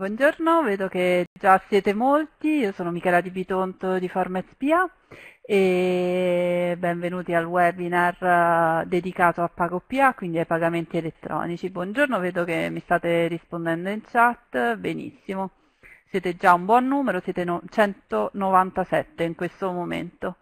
Buongiorno, vedo che già siete molti, io sono Michela Di Bitonto di FarmSPA e benvenuti al webinar eh, dedicato a PagoPA, quindi ai pagamenti elettronici. Buongiorno, vedo che mi state rispondendo in chat, benissimo. Siete già un buon numero, siete 197 in questo momento.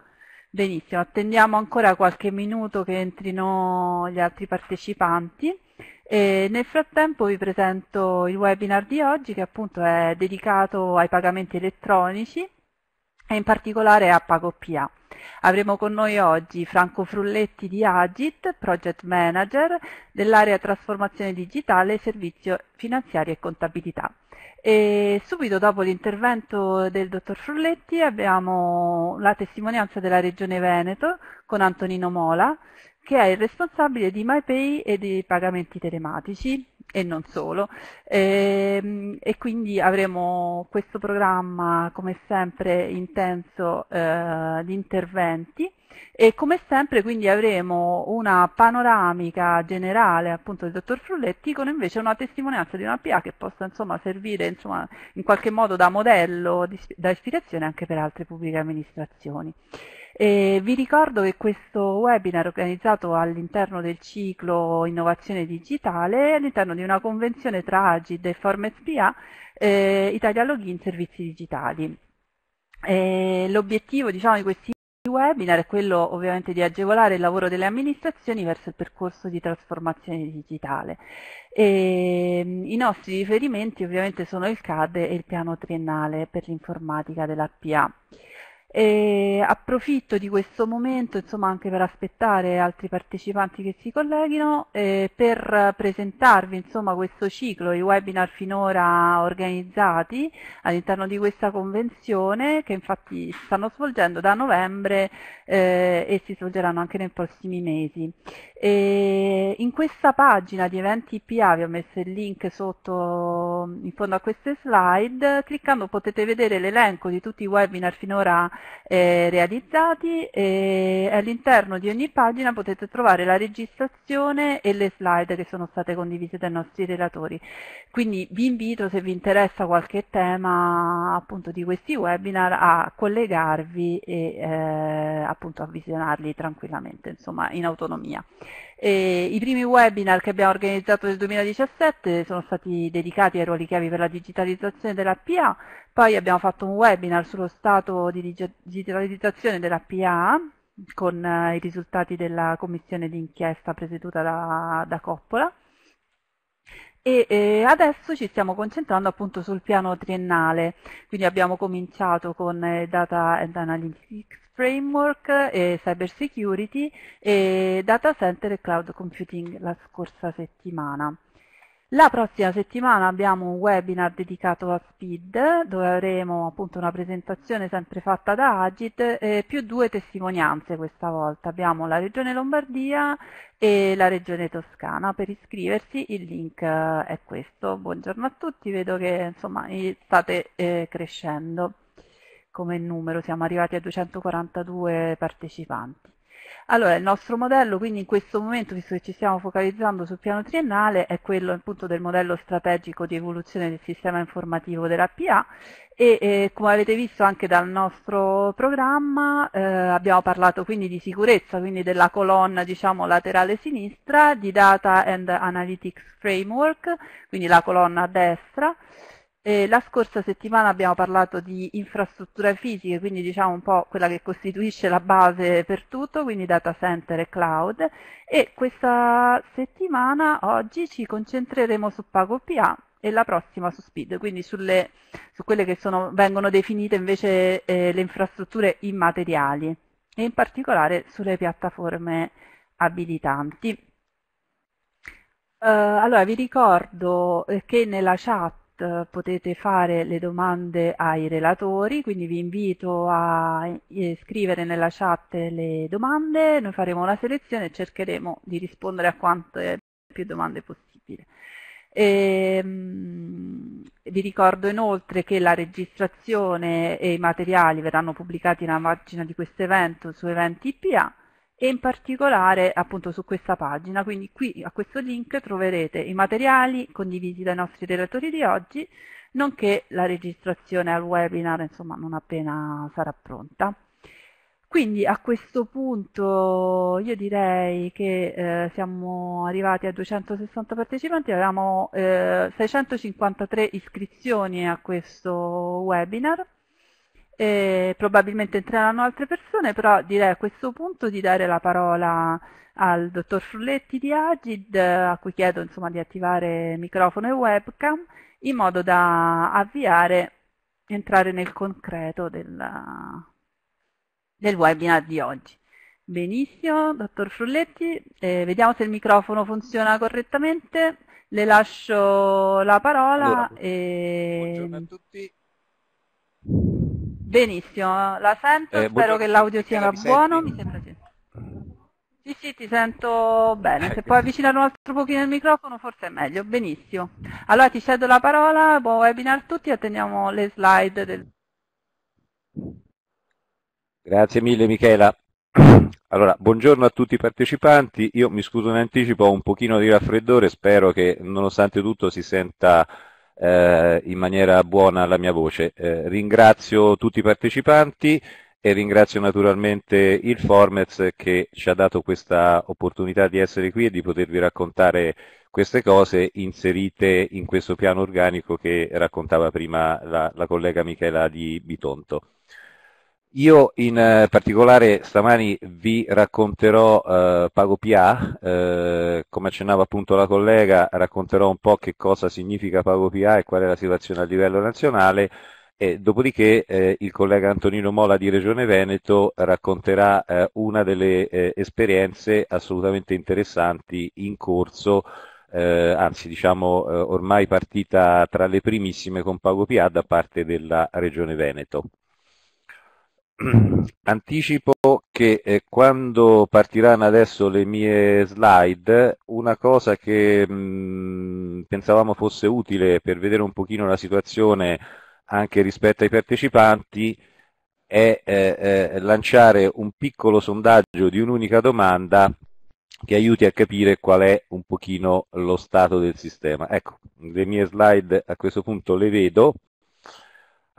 Benissimo, attendiamo ancora qualche minuto che entrino gli altri partecipanti e nel frattempo vi presento il webinar di oggi che appunto è dedicato ai pagamenti elettronici e in particolare a PagoPA. Avremo con noi oggi Franco Frulletti di Agit, Project Manager dell'area Trasformazione Digitale, Servizio Finanziario e Contabilità. E subito dopo l'intervento del dottor Frulletti abbiamo la testimonianza della Regione Veneto con Antonino Mola che è il responsabile di MyPay e dei pagamenti telematici e non solo. E, ehm, e quindi avremo questo programma come sempre intenso eh, di interventi e come sempre quindi avremo una panoramica generale appunto del dottor Frulletti con invece una testimonianza di una PA che possa insomma, servire insomma, in qualche modo da modello, da ispirazione anche per altre pubbliche amministrazioni. E vi ricordo che questo webinar è organizzato all'interno del ciclo Innovazione Digitale, all'interno di una convenzione tra Agid e Form SPA, eh, Italia Login Servizi Digitali. L'obiettivo diciamo, di questi webinar è quello ovviamente di agevolare il lavoro delle amministrazioni verso il percorso di trasformazione digitale. E, mm, I nostri riferimenti ovviamente sono il CAD e il piano triennale per l'informatica dell'APA. E approfitto di questo momento insomma, anche per aspettare altri partecipanti che si colleghino eh, per presentarvi insomma, questo ciclo i webinar finora organizzati all'interno di questa convenzione che infatti si stanno svolgendo da novembre eh, e si svolgeranno anche nei prossimi mesi. E in questa pagina di eventi IPA vi ho messo il link sotto in fondo a queste slide, cliccando potete vedere l'elenco di tutti i webinar finora organizzati eh, realizzati e all'interno di ogni pagina potete trovare la registrazione e le slide che sono state condivise dai nostri relatori. Quindi vi invito, se vi interessa qualche tema appunto, di questi webinar, a collegarvi e eh, appunto, a visionarli tranquillamente, insomma in autonomia. E I primi webinar che abbiamo organizzato nel 2017 sono stati dedicati ai ruoli chiavi per la digitalizzazione della PA, poi abbiamo fatto un webinar sullo stato di digitalizzazione della PA con i risultati della commissione d'inchiesta presieduta da, da Coppola e eh, adesso ci stiamo concentrando appunto sul piano triennale, quindi abbiamo cominciato con eh, Data and Analytics Framework, eh, Cyber Security e Data Center e Cloud Computing la scorsa settimana. La prossima settimana abbiamo un webinar dedicato a SPID, dove avremo appunto una presentazione sempre fatta da Agit, eh, più due testimonianze questa volta. Abbiamo la Regione Lombardia e la Regione Toscana. Per iscriversi il link eh, è questo. Buongiorno a tutti, vedo che insomma, state eh, crescendo come numero, siamo arrivati a 242 partecipanti. Allora, il nostro modello, quindi in questo momento, visto che ci stiamo focalizzando sul piano triennale, è quello appunto del modello strategico di evoluzione del sistema informativo della PA e eh, come avete visto anche dal nostro programma eh, abbiamo parlato quindi di sicurezza, quindi della colonna diciamo, laterale sinistra, di Data and Analytics Framework, quindi la colonna a destra, eh, la scorsa settimana abbiamo parlato di infrastrutture fisiche, quindi diciamo un po' quella che costituisce la base per tutto, quindi data center e cloud, e questa settimana oggi ci concentreremo su PagoPA e la prossima su Speed, quindi sulle, su quelle che sono, vengono definite invece eh, le infrastrutture immateriali e in particolare sulle piattaforme abilitanti. Uh, allora vi ricordo eh, che nella chat potete fare le domande ai relatori, quindi vi invito a scrivere nella chat le domande, noi faremo la selezione e cercheremo di rispondere a quante più domande possibile. E, ehm, vi ricordo inoltre che la registrazione e i materiali verranno pubblicati nella pagina di questo evento su Eventi IPA e in particolare appunto su questa pagina, quindi qui a questo link troverete i materiali condivisi dai nostri relatori di oggi, nonché la registrazione al webinar, insomma non appena sarà pronta. Quindi a questo punto io direi che eh, siamo arrivati a 260 partecipanti, avevamo eh, 653 iscrizioni a questo webinar e probabilmente entreranno altre persone, però direi a questo punto di dare la parola al dottor Frulletti di Agid, a cui chiedo insomma, di attivare microfono e webcam, in modo da avviare e entrare nel concreto del, del, webinar di oggi. Benissimo, dottor Frulletti, eh, vediamo se il microfono funziona correttamente, le lascio la parola. Allora, e... Buongiorno a tutti. Benissimo, la sento, eh, spero che l'audio sia eh, buono. Mi sembra sì. Sì, sì, ti sento bene. Se eh, puoi eh. avvicinare un altro pochino il microfono forse è meglio. Benissimo. Allora ti cedo la parola, buon webinar a tutti, attendiamo le slide. Del... Grazie mille Michela. Allora, buongiorno a tutti i partecipanti, io mi scuso in anticipo, ho un pochino di raffreddore, spero che nonostante tutto si senta eh, in maniera buona la mia voce. Eh, ringrazio tutti i partecipanti e ringrazio naturalmente il Formez che ci ha dato questa opportunità di essere qui e di potervi raccontare queste cose inserite in questo piano organico che raccontava prima la, la collega Michela di Bitonto. Io in eh, particolare stamani vi racconterò eh, PagoPA, eh, come accennava appunto la collega, racconterò un po' che cosa significa PagoPA e qual è la situazione a livello nazionale, e dopodiché eh, il collega Antonino Mola di Regione Veneto racconterà eh, una delle eh, esperienze assolutamente interessanti in corso, eh, anzi diciamo eh, ormai partita tra le primissime con PagoPA da parte della Regione Veneto. Anticipo che eh, quando partiranno adesso le mie slide, una cosa che mh, mm, pensavamo fosse utile per vedere un pochino la situazione anche rispetto ai partecipanti è eh, eh, lanciare un piccolo sondaggio di un'unica domanda che aiuti a capire qual è un pochino lo stato del sistema. Ecco, le mie slide a questo punto le vedo.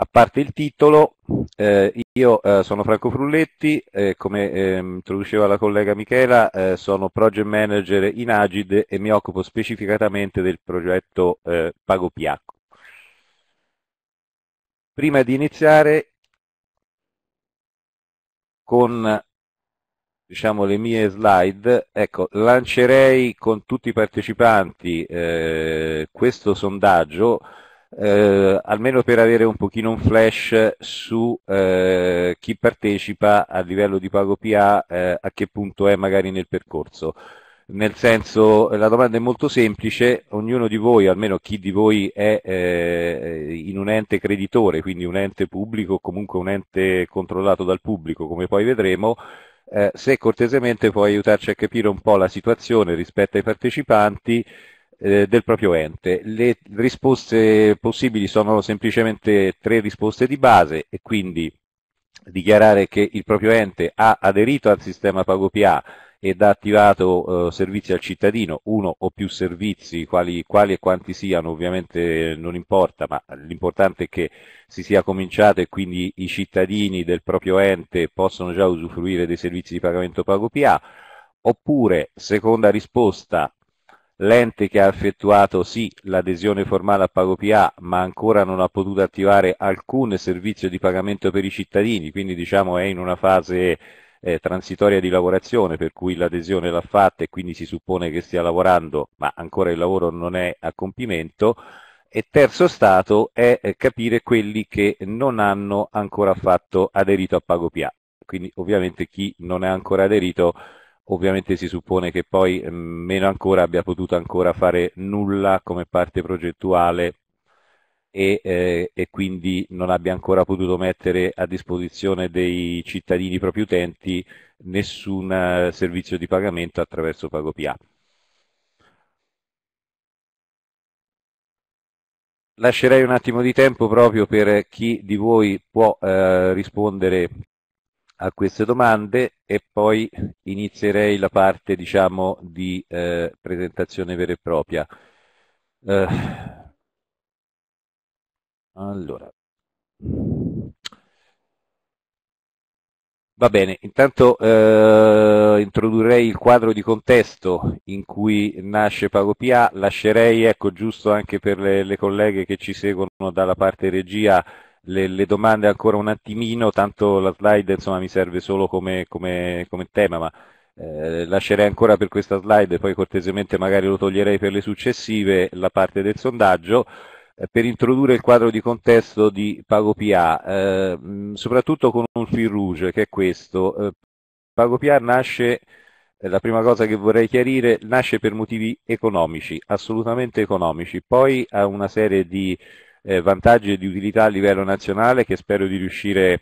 A parte il titolo, eh, io eh, sono Franco Frulletti, eh, come ehm, introduceva la collega Michela, eh, sono project manager in Agid e mi occupo specificatamente del progetto eh, Pago Piacco. Prima di iniziare con diciamo, le mie slide, ecco, lancerei con tutti i partecipanti eh, questo sondaggio eh, almeno per avere un pochino un flash su eh, chi partecipa a livello di pago PA, eh, a che punto è magari nel percorso. Nel senso, la domanda è molto semplice, ognuno di voi, almeno chi di voi è eh, in un ente creditore, quindi un ente pubblico o comunque un ente controllato dal pubblico, come poi vedremo, eh, se cortesemente può aiutarci a capire un po' la situazione rispetto ai partecipanti, eh, del proprio ente. Le risposte possibili sono semplicemente tre risposte di base e quindi dichiarare che il proprio ente ha aderito al sistema PagoPA ed ha attivato eh, servizi al cittadino, uno o più servizi, quali, quali e quanti siano ovviamente eh, non importa, ma l'importante è che si sia cominciato e quindi i cittadini del proprio ente possono già usufruire dei servizi di pagamento PagoPA, oppure seconda risposta l'ente che ha effettuato sì l'adesione formale a PagoPA ma ancora non ha potuto attivare alcun servizio di pagamento per i cittadini, quindi diciamo è in una fase eh, transitoria di lavorazione per cui l'adesione l'ha fatta e quindi si suppone che stia lavorando ma ancora il lavoro non è a compimento e terzo stato è eh, capire quelli che non hanno ancora fatto aderito a PagoPA, quindi ovviamente chi non è ancora aderito ovviamente si suppone che poi eh, meno ancora abbia potuto ancora fare nulla come parte progettuale e, eh, e, quindi non abbia ancora potuto mettere a disposizione dei cittadini propri utenti nessun eh, servizio di pagamento attraverso PagoPA. Lascerei un attimo di tempo proprio per chi di voi può eh, rispondere a queste domande e poi inizierei la parte diciamo di eh, presentazione vera e propria. Eh, allora. Va bene, intanto eh, introdurrei il quadro di contesto in cui nasce PagoPA, lascerei, ecco giusto anche per le, le colleghe che ci seguono dalla parte regia, le, le, domande ancora un attimino, tanto la slide insomma, mi serve solo come, come, come tema, ma eh, lascerei ancora per questa slide e poi cortesemente magari lo toglierei per le successive la parte del sondaggio eh, per introdurre il quadro di contesto di PagoPA, eh, soprattutto con un fil rouge che è questo. Eh, PagoPA nasce, eh, la prima cosa che vorrei chiarire, nasce per motivi economici, assolutamente economici, poi ha una serie di eh, vantaggi e di utilità a livello nazionale che spero di riuscire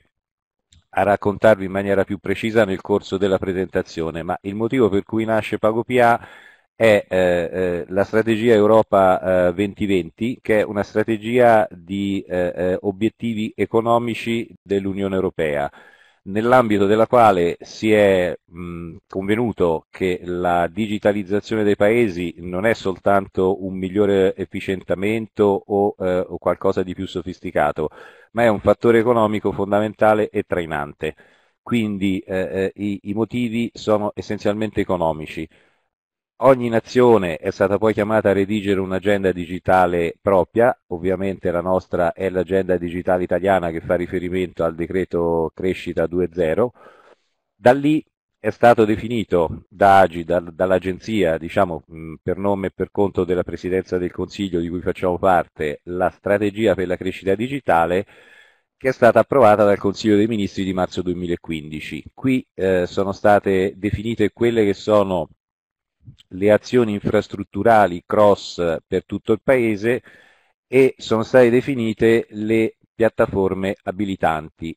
a raccontarvi in maniera più precisa nel corso della presentazione, ma il motivo per cui nasce PagoPA è eh, eh, la strategia Europa eh, 2020, che è una strategia di eh, eh, obiettivi economici dell'Unione Europea nell'ambito della quale si è mh, convenuto che la digitalizzazione dei paesi non è soltanto un migliore efficientamento o, eh, o qualcosa di più sofisticato, ma è un fattore economico fondamentale e trainante. Quindi eh, eh i, i motivi sono essenzialmente economici. Ogni nazione è stata poi chiamata a redigere un'agenda digitale propria, ovviamente la nostra è l'agenda digitale italiana che fa riferimento al decreto crescita 2.0. Da lì è stato definito da Agi, da, dall'agenzia, diciamo per nome e per conto della Presidenza del Consiglio di cui facciamo parte, la strategia per la crescita digitale che è stata approvata dal Consiglio dei Ministri di marzo 2015. Qui eh, sono state definite quelle che sono le azioni infrastrutturali cross per tutto il Paese e sono state definite le piattaforme abilitanti,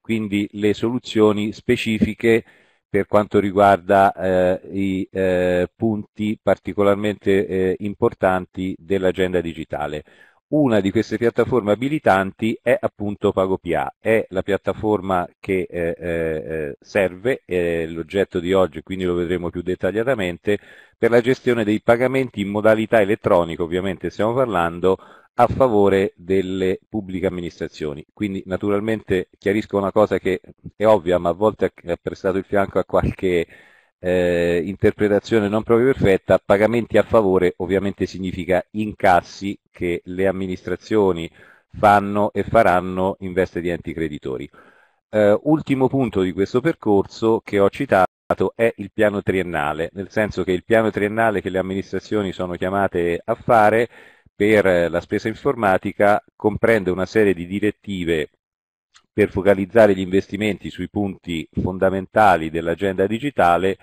quindi le soluzioni specifiche per quanto riguarda eh, i eh, punti particolarmente eh, importanti dell'agenda digitale. Una di queste piattaforme abilitanti è appunto PagoPA, è la piattaforma che eh, eh, eh, serve, è l'oggetto di oggi, quindi lo vedremo più dettagliatamente, per la gestione dei pagamenti in modalità elettronica, ovviamente stiamo parlando, a favore delle pubbliche amministrazioni. Quindi naturalmente chiarisco una cosa che è ovvia, ma a volte ha prestato il fianco a qualche eh, interpretazione non proprio perfetta, pagamenti a favore ovviamente significa incassi che le amministrazioni fanno e faranno in veste di enti creditori. Eh, ultimo punto di questo percorso che ho citato è il piano triennale, nel senso che il piano triennale che le amministrazioni sono chiamate a fare per la spesa informatica comprende una serie di direttive per focalizzare gli investimenti sui punti fondamentali dell'agenda digitale,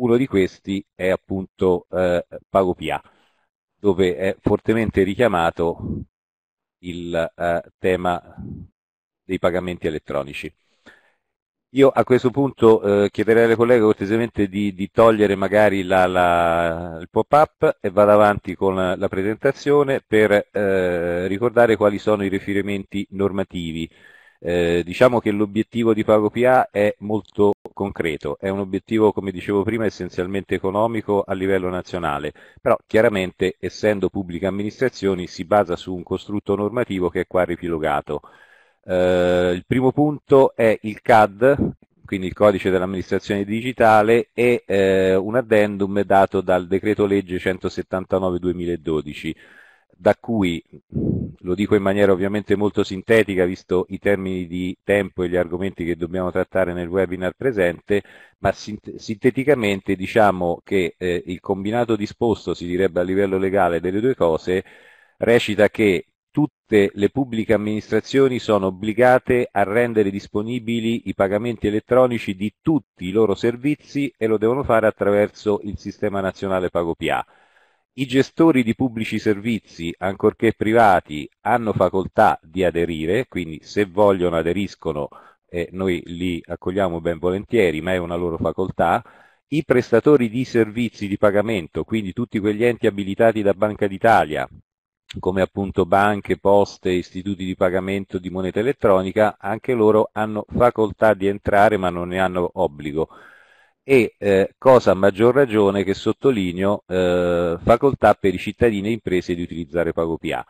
uno di questi è appunto eh, PagoPA, dove è fortemente richiamato il eh, tema dei pagamenti elettronici. Io a questo punto eh, chiederei alle colleghe cortesemente di, di togliere magari la, la, il pop-up e vado avanti con la, presentazione per eh, ricordare quali sono i riferimenti normativi eh, diciamo che l'obiettivo di PagoPA è molto concreto, è un obiettivo, come dicevo prima, essenzialmente economico a livello nazionale, però chiaramente essendo pubbliche amministrazioni si basa su un costrutto normativo che è qua ripilogato. Eh, il primo punto è il CAD, quindi il codice dell'amministrazione digitale e eh, un addendum dato dal decreto legge 179 2012 da cui, lo dico in maniera ovviamente molto sintetica, visto i termini di tempo e gli argomenti che dobbiamo trattare nel webinar presente, ma sinteticamente diciamo che eh, il combinato disposto, si direbbe a livello legale, delle due cose, recita che tutte le pubbliche amministrazioni sono obbligate a rendere disponibili i pagamenti elettronici di tutti i loro servizi e lo devono fare attraverso il Sistema Nazionale PagoPA. I gestori di pubblici servizi, ancorché privati, hanno facoltà di aderire, quindi se vogliono aderiscono eh, noi li accogliamo ben volentieri, ma è una loro facoltà. I prestatori di servizi di pagamento, quindi tutti quegli enti abilitati da Banca d'Italia, come appunto banche, poste, istituti di pagamento di moneta elettronica, anche loro hanno facoltà di entrare ma non ne hanno obbligo e eh, cosa a maggior ragione che sottolineo eh, facoltà per i cittadini e imprese di utilizzare PagoPA.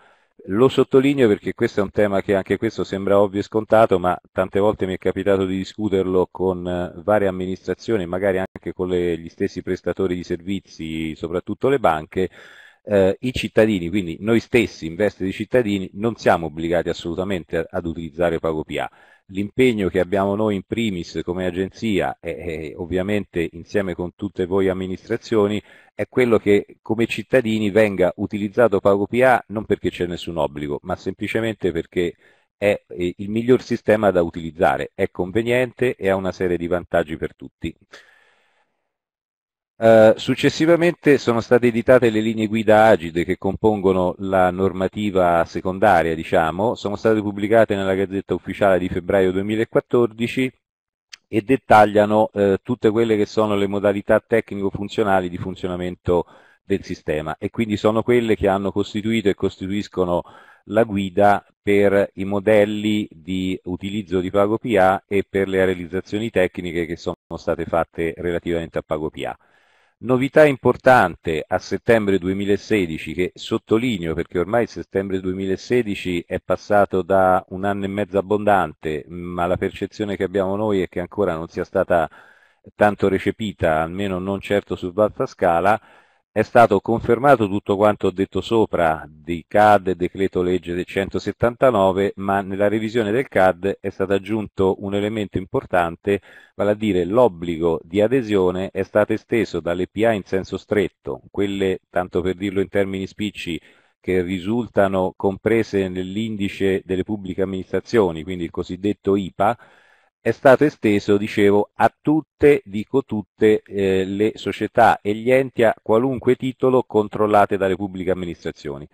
Lo sottolineo perché questo è un tema che anche questo sembra ovvio e scontato, ma tante volte mi è capitato di discuterlo con eh, varie amministrazioni, magari anche con le, gli stessi prestatori di servizi, soprattutto le banche, eh, i cittadini, quindi noi stessi in veste di cittadini, non siamo obbligati assolutamente ad utilizzare PagoPA l'impegno che abbiamo noi in primis come agenzia e, ovviamente insieme con tutte voi amministrazioni è quello che come cittadini venga utilizzato PagoPA non perché c'è nessun obbligo, ma semplicemente perché è il miglior sistema da utilizzare, è conveniente e ha una serie di vantaggi per tutti. Eh, successivamente sono state editate le linee guida agide che compongono la normativa secondaria, diciamo, sono state pubblicate nella Gazzetta Ufficiale di febbraio 2014 e dettagliano eh, tutte quelle che sono le modalità tecnico-funzionali di funzionamento del sistema e quindi sono quelle che hanno costituito e costituiscono la guida per i modelli di utilizzo di PagoPA e per le realizzazioni tecniche che sono state fatte relativamente a PagoPA. Novità importante a settembre 2016 che sottolineo perché ormai settembre 2016 è passato da un anno e mezzo abbondante, ma la percezione che abbiamo noi è che ancora non sia stata tanto recepita, almeno non certo su vasta scala, è stato confermato tutto quanto detto sopra di CAD e decreto legge del 179, ma nella revisione del CAD è stato aggiunto un elemento importante, vale a dire l'obbligo di adesione è stato esteso dalle PA in senso stretto, quelle, tanto per dirlo in termini spicci, che risultano comprese nell'indice delle pubbliche amministrazioni, quindi il cosiddetto IPA, è stato esteso, dicevo, a tutte, dico tutte, eh, le società e gli enti a qualunque titolo controllate dalle pubbliche amministrazioni.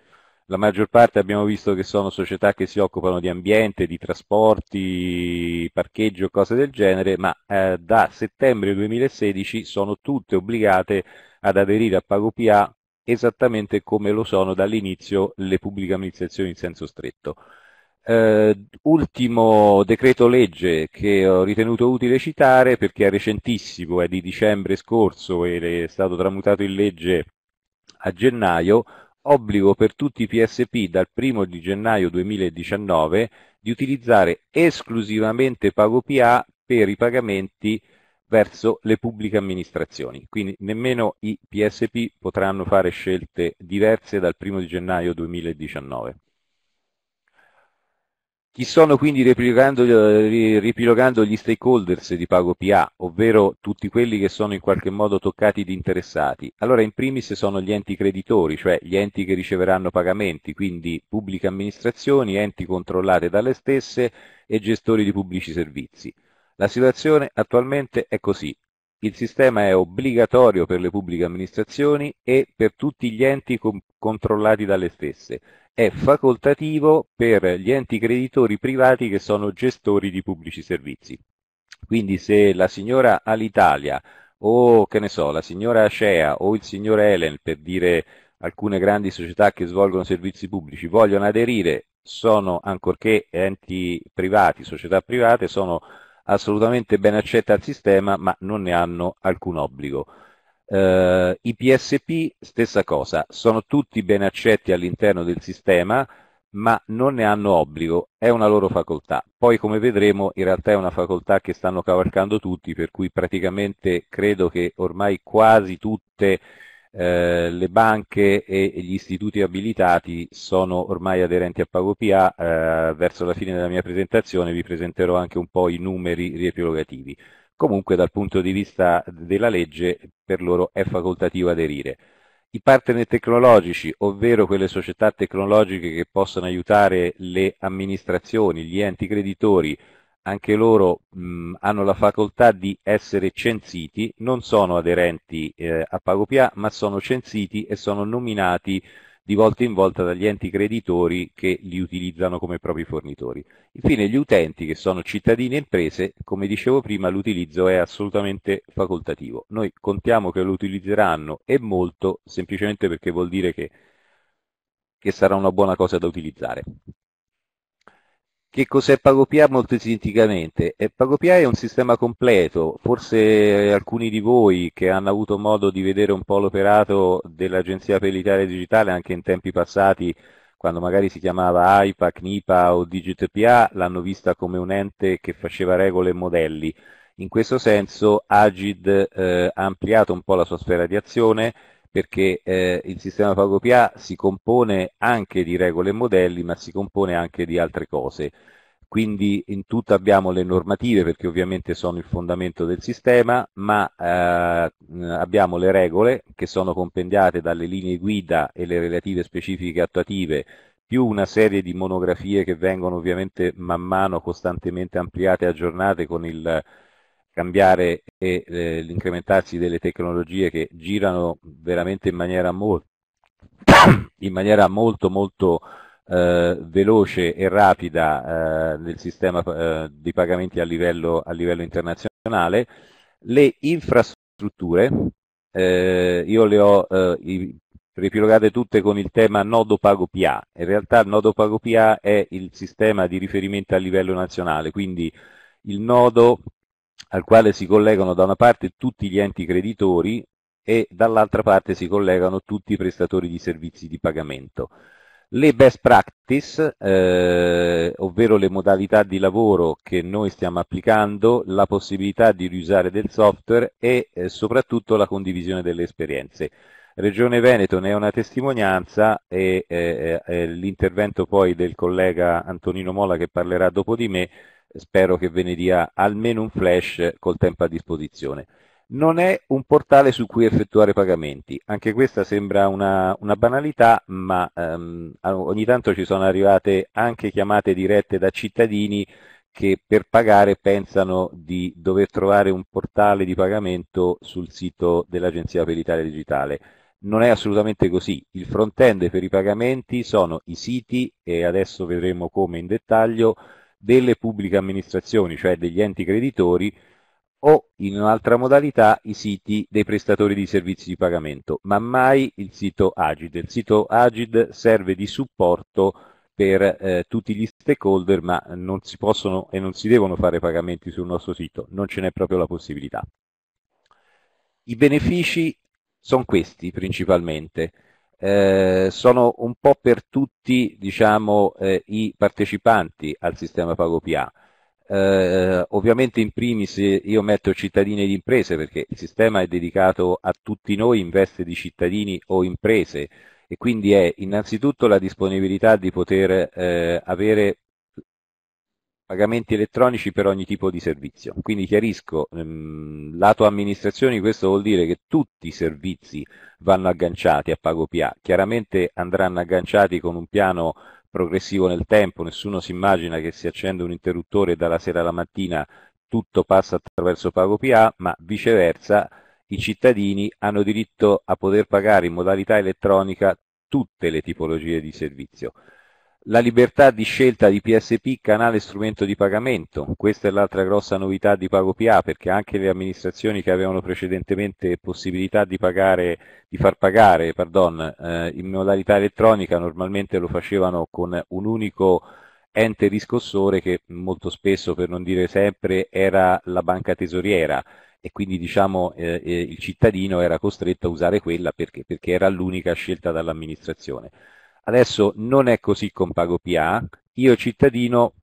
La maggior parte abbiamo visto che sono società che si occupano di ambiente, di trasporti, parcheggio, cose del genere, ma eh, da settembre 2016 sono tutte obbligate ad aderire a PagoPA esattamente come lo sono dall'inizio le pubbliche amministrazioni in senso stretto. Eh, ultimo decreto legge che ho ritenuto utile citare perché è recentissimo, è di dicembre scorso ed è stato tramutato in legge a gennaio, obbligo per tutti i PSP dal 1 di gennaio 2019 di utilizzare esclusivamente PagoPA per i pagamenti verso le pubbliche amministrazioni, quindi nemmeno i PSP potranno fare scelte diverse dal 1 di gennaio 2019. Chi sono quindi eh, ripilogando gli stakeholders di PagoPA, ovvero tutti quelli che sono in qualche modo toccati ed interessati? Allora in primis sono gli enti creditori, cioè gli enti che riceveranno pagamenti, quindi pubbliche amministrazioni, enti controllate dalle stesse e gestori di pubblici servizi. La situazione attualmente è così, il sistema è obbligatorio per le pubbliche amministrazioni e per tutti gli enti controllati dalle stesse. È facoltativo per gli enti creditori privati che sono gestori di pubblici servizi. Quindi se la signora Alitalia o che ne so, la signora Acea o il signor Helen, per dire alcune grandi società che svolgono servizi pubblici, vogliono aderire, sono ancorché enti privati, società private, sono assolutamente ben accetta al sistema, ma non ne hanno alcun obbligo. Eh, I PSP, stessa cosa, sono tutti ben accetti all'interno del sistema, ma non ne hanno obbligo, è una loro facoltà. Poi come vedremo in realtà è una facoltà che stanno cavalcando tutti, per cui praticamente credo che ormai quasi tutte eh, le banche e gli istituti abilitati sono ormai aderenti a PagoPA, eh, verso la fine della mia presentazione vi presenterò anche un po' i numeri riepilogativi. Comunque dal punto di vista della legge per loro è facoltativo aderire. I partner tecnologici, ovvero quelle società tecnologiche che possono aiutare le amministrazioni, gli enti creditori anche loro mh, hanno la facoltà di essere censiti, non sono aderenti eh, a PagoPA, ma sono censiti e sono nominati di volta in volta dagli enti creditori che li utilizzano come propri fornitori. Infine gli utenti che sono cittadini e imprese, come dicevo prima, l'utilizzo è assolutamente facoltativo. Noi contiamo che lo utilizzeranno e molto, semplicemente perché vuol dire che, che sarà una buona cosa da utilizzare. Che cos'è PagoPA molto sinteticamente? Eh, PagoPA è un sistema completo, forse alcuni di voi che hanno avuto modo di vedere un po' l'operato dell'Agenzia per l'Italia Digitale anche in tempi passati, quando magari si chiamava AIPA, CNIPA o DigitPA, l'hanno vista come un ente che faceva regole e modelli. In questo senso Agid eh, ha ampliato un po' la sua sfera di azione, perché eh, il sistema PagoPA si compone anche di regole e modelli, ma si compone anche di altre cose. Quindi in tutto abbiamo le normative, perché ovviamente sono il fondamento del sistema, ma eh, abbiamo le regole che sono compendiate dalle linee guida e le relative specifiche attuative, più una serie di monografie che vengono ovviamente man mano costantemente ampliate e aggiornate con il cambiare e eh, l'incrementarsi delle tecnologie che girano veramente in maniera molto, in maniera molto, molto eh, veloce e rapida eh, nel sistema eh, di pagamenti a livello, a livello internazionale, le infrastrutture, eh, io le ho eh, ripilogate tutte con il tema nodo pago PA, in realtà nodo pago PA è il sistema di riferimento a livello nazionale, quindi il nodo al quale si collegano da una parte tutti gli enti creditori e dall'altra parte si collegano tutti i prestatori di servizi di pagamento. Le best practice, eh, ovvero le modalità di lavoro che noi stiamo applicando, la possibilità di riusare del software e eh, soprattutto la condivisione delle esperienze. Regione Veneto ne è una testimonianza e eh, eh, eh l'intervento poi del collega Antonino Mola che parlerà dopo di me spero che ve ne dia almeno un flash col tempo a disposizione. Non è un portale su cui effettuare pagamenti, anche questa sembra una, una banalità, ma ehm, ogni tanto ci sono arrivate anche chiamate dirette da cittadini che per pagare pensano di dover trovare un portale di pagamento sul sito dell'Agenzia per l'Italia Digitale. Non è assolutamente così, il front-end per i pagamenti sono i siti e adesso vedremo come in dettaglio delle pubbliche amministrazioni, cioè degli enti creditori, o in un'altra modalità i siti dei prestatori di servizi di pagamento, ma mai il sito Agid. Il sito Agid serve di supporto per eh, tutti gli stakeholder, ma non si possono e non si devono fare pagamenti sul nostro sito, non ce n'è proprio la possibilità. I benefici sono questi principalmente. Eh, sono un po' per tutti diciamo, eh, i partecipanti al sistema PagoPA. Eh, ovviamente in primis io metto cittadini ed imprese perché il sistema è dedicato a tutti noi in veste di cittadini o imprese e quindi è innanzitutto la disponibilità di poter eh, avere pagamenti elettronici per ogni tipo di servizio. Quindi chiarisco, ehm, lato amministrazioni questo vuol dire che tutti i servizi vanno agganciati a PagoPA, chiaramente andranno agganciati con un piano progressivo nel tempo, nessuno si immagina che si accende un interruttore dalla sera alla mattina tutto passa attraverso PagoPA, ma viceversa i cittadini hanno diritto a poter pagare in modalità elettronica tutte le tipologie di servizio. La libertà di scelta di PSP canale strumento di pagamento, questa è l'altra grossa novità di PagoPA perché anche le amministrazioni che avevano precedentemente possibilità di, pagare, di far pagare pardon, eh, in modalità elettronica normalmente lo facevano con un unico ente riscossore che molto spesso, per non dire sempre, era la banca tesoriera e quindi diciamo, eh, eh il cittadino era costretto a usare quella perché, perché era l'unica scelta dall'amministrazione. Adesso non è così con PagoPA, io cittadino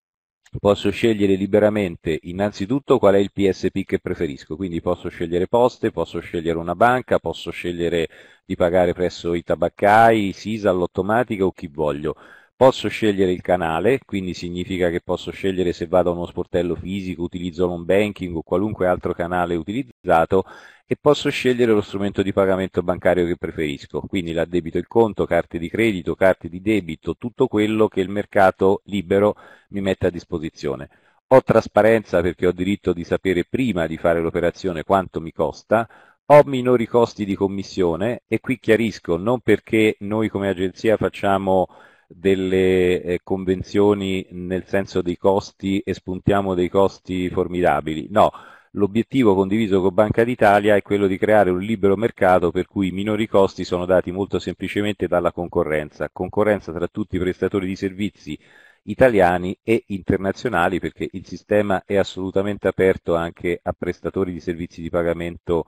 posso scegliere liberamente innanzitutto qual è il PSP che preferisco, quindi posso scegliere poste, posso scegliere una banca, posso scegliere di pagare presso i tabaccai, Sisa, l'automatica o chi voglio. Posso scegliere il canale, quindi significa che posso scegliere se vado a uno sportello fisico, utilizzo l'home banking o qualunque altro canale utilizzato e posso scegliere lo strumento di pagamento bancario che preferisco, quindi l'addebito e il conto, carte di credito, carte di debito, tutto quello che il mercato libero mi mette a disposizione. Ho trasparenza perché ho diritto di sapere prima di fare l'operazione quanto mi costa, ho minori costi di commissione e qui chiarisco non perché noi come agenzia facciamo delle eh, convenzioni nel senso dei costi e spuntiamo dei costi formidabili, no. L'obiettivo condiviso con Banca d'Italia è quello di creare un libero mercato per cui i minori costi sono dati molto semplicemente dalla concorrenza, concorrenza tra tutti i prestatori di servizi italiani e internazionali perché il sistema è assolutamente aperto anche a prestatori di servizi di pagamento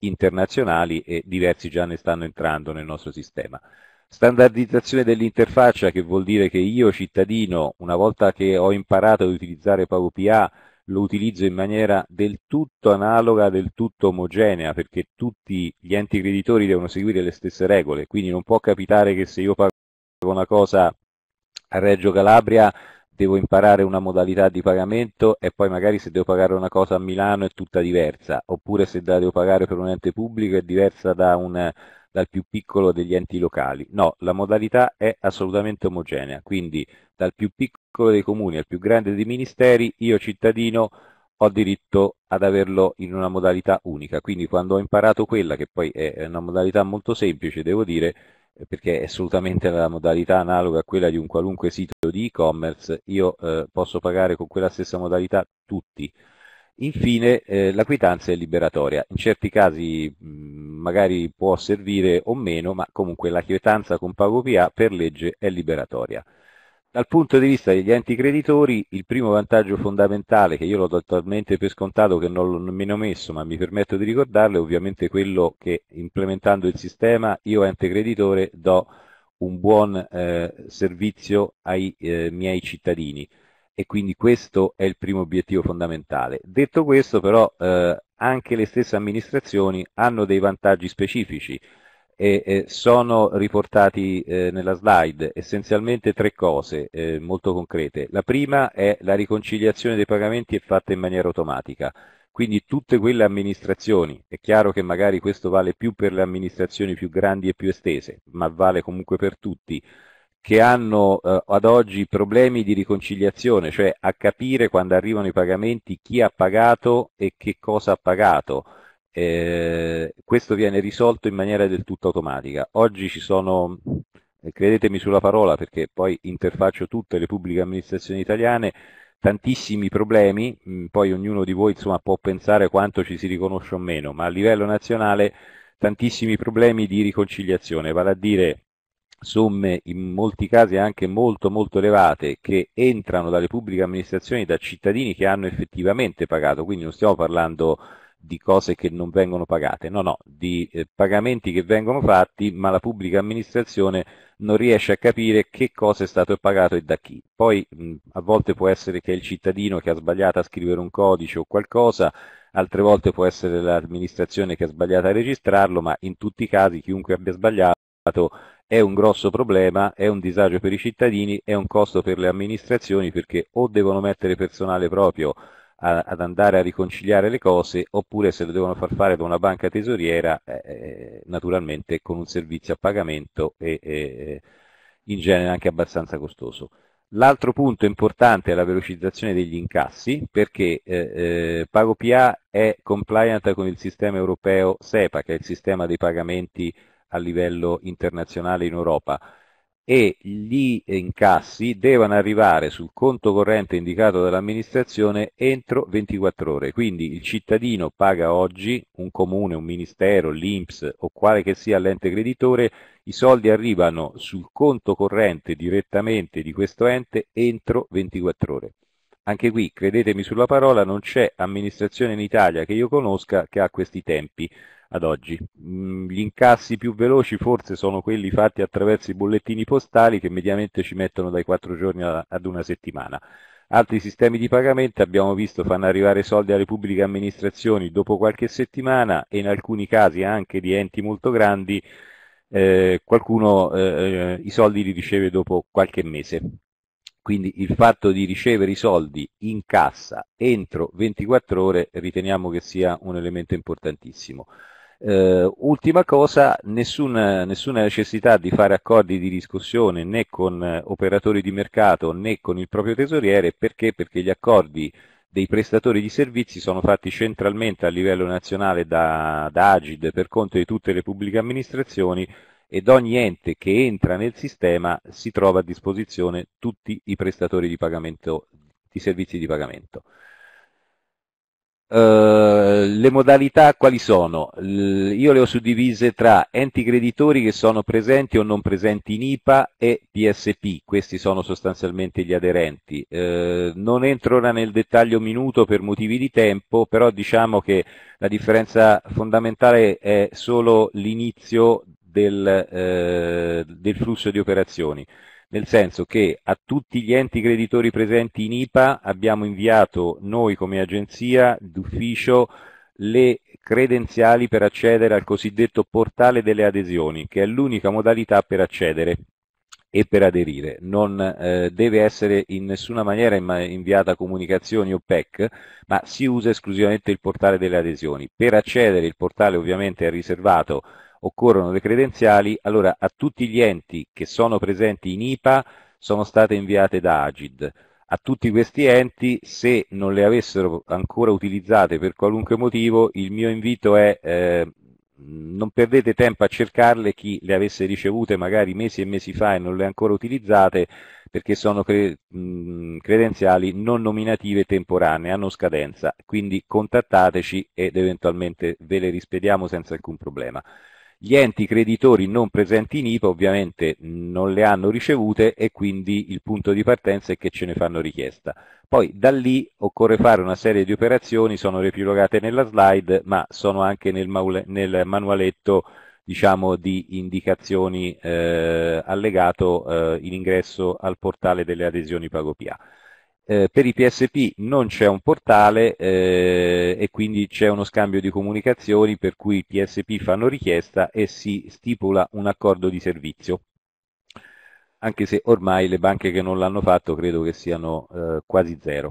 internazionali e diversi già ne stanno entrando nel nostro sistema. Standardizzazione dell'interfaccia che vuol dire che io cittadino, una volta che ho imparato ad utilizzare Power lo utilizzo in maniera del tutto analoga, del tutto omogenea, perché tutti gli enti creditori devono seguire le stesse regole, quindi non può capitare che se io pago una cosa a Reggio Calabria devo imparare una modalità di pagamento e poi magari se devo pagare una cosa a Milano è tutta diversa, oppure se la devo pagare per un ente pubblico è diversa da un dal più piccolo degli enti locali. No, la modalità è assolutamente omogenea, quindi dal più piccolo dei comuni al più grande dei ministeri, io cittadino ho diritto ad averlo in una modalità unica, quindi quando ho imparato quella, che poi è una modalità molto semplice, devo dire, eh, perché è assolutamente la modalità analoga a quella di un qualunque sito di e-commerce, io eh, posso pagare con quella stessa modalità tutti Infine eh, la quitanza è liberatoria, in certi casi mh, mm, magari può servire o meno, ma comunque la quitanza con pago PA per legge è liberatoria. Dal punto di vista degli enti creditori, il primo vantaggio fondamentale, che io l'ho totalmente per scontato, che non, non mi ho messo, ma mi permetto di ricordarlo, è ovviamente quello che implementando il sistema io ente creditore do un buon eh, servizio ai eh, miei cittadini e quindi questo è il primo obiettivo fondamentale. Detto questo però eh, anche le stesse amministrazioni hanno dei vantaggi specifici e, e sono riportati eh, nella slide essenzialmente tre cose eh, molto concrete. La prima è la riconciliazione dei pagamenti è fatta in maniera automatica. Quindi tutte quelle amministrazioni, è chiaro che magari questo vale più per le amministrazioni più grandi e più estese, ma vale comunque per tutti, che hanno eh, ad oggi problemi di riconciliazione, cioè a capire quando arrivano i pagamenti chi ha pagato e che cosa ha pagato. Eh, questo viene risolto in maniera del tutto automatica. Oggi ci sono, eh, credetemi sulla parola perché poi interfaccio tutte le pubbliche amministrazioni italiane, tantissimi problemi, mm, poi ognuno di voi insomma, può pensare quanto ci si riconosce o meno, ma a livello nazionale tantissimi problemi di riconciliazione, vale a dire somme in molti casi anche molto molto elevate che entrano dalle pubbliche amministrazioni da cittadini che hanno effettivamente pagato, quindi non stiamo parlando di cose che non vengono pagate, no no, di eh, pagamenti che vengono fatti ma la pubblica amministrazione non riesce a capire che cosa è stato pagato e da chi. Poi mh, a volte può essere che è il cittadino che ha sbagliato a scrivere un codice o qualcosa, altre volte può essere l'amministrazione che ha sbagliato a registrarlo, ma in tutti i casi chiunque abbia sbagliato è un grosso problema, è un disagio per i cittadini, è un costo per le amministrazioni perché o devono mettere personale proprio a, ad andare a riconciliare le cose oppure se lo devono far fare da una banca tesoriera eh, eh naturalmente con un servizio a pagamento e, e eh, in genere anche abbastanza costoso. L'altro punto importante è la velocizzazione degli incassi perché eh, eh PagoPA è compliant con il sistema europeo SEPA che è il sistema dei pagamenti a livello internazionale in Europa e gli incassi devono arrivare sul conto corrente indicato dall'amministrazione entro 24 ore. Quindi il cittadino paga oggi, un comune, un ministero, l'Inps o quale che sia l'ente creditore, i soldi arrivano sul conto corrente direttamente di questo ente entro 24 ore. Anche qui, credetemi sulla parola, non c'è amministrazione in Italia che io conosca che ha questi tempi ad oggi. Mm, gli incassi più veloci forse sono quelli fatti attraverso i bollettini postali che mediamente ci mettono dai quattro giorni ad una settimana. Altri sistemi di pagamento abbiamo visto fanno arrivare soldi alle pubbliche amministrazioni dopo qualche settimana e in alcuni casi anche di enti molto grandi eh, qualcuno eh, eh i soldi li riceve dopo qualche mese. Quindi il fatto di ricevere i soldi in cassa entro 24 ore riteniamo che sia un elemento importantissimo. Eh, ultima cosa, nessuna, nessuna, necessità di fare accordi di discussione né con eh, operatori di mercato né con il proprio tesoriere, perché? Perché gli accordi dei prestatori di servizi sono fatti centralmente a livello nazionale da, da Agid per conto di tutte le pubbliche amministrazioni, ed ogni ente che entra nel sistema si trova a disposizione tutti i prestatori di, di servizi di pagamento. Uh, le modalità quali sono? L io le ho suddivise tra enti creditori che sono presenti o non presenti in IPA e PSP, questi sono sostanzialmente gli aderenti. Uh, non entro ora nel dettaglio minuto per motivi di tempo, però diciamo che la differenza fondamentale è solo l'inizio del, eh, del flusso di operazioni, nel senso che a tutti gli enti creditori presenti in IPA abbiamo inviato noi come agenzia d'ufficio le credenziali per accedere al cosiddetto portale delle adesioni, che è l'unica modalità per accedere e per aderire. Non eh, deve essere in nessuna maniera inviata comunicazioni o PEC, ma si usa esclusivamente il portale delle adesioni. Per accedere il portale ovviamente è riservato occorrono le credenziali, allora a tutti gli enti che sono presenti in IPA sono state inviate da Agid. A tutti questi enti, se non le avessero ancora utilizzate per qualunque motivo, il mio invito è eh, non perdete tempo a cercarle chi le avesse ricevute magari mesi e mesi fa e non le ha ancora utilizzate perché sono cre mh, credenziali non nominative temporanee, hanno scadenza, quindi contattateci ed eventualmente ve le rispediamo senza alcun problema. Gli enti creditori non presenti in IPA ovviamente non le hanno ricevute e quindi il punto di partenza è che ce ne fanno richiesta. Poi da lì occorre fare una serie di operazioni, sono riepilogate nella slide ma sono anche nel, nel manualetto diciamo, di indicazioni eh, allegato eh, in ingresso al portale delle adesioni PagoPA eh, per i PSP non c'è un portale eh, e quindi c'è uno scambio di comunicazioni per cui i PSP fanno richiesta e si stipula un accordo di servizio anche se ormai le banche che non l'hanno fatto credo che siano eh, quasi zero.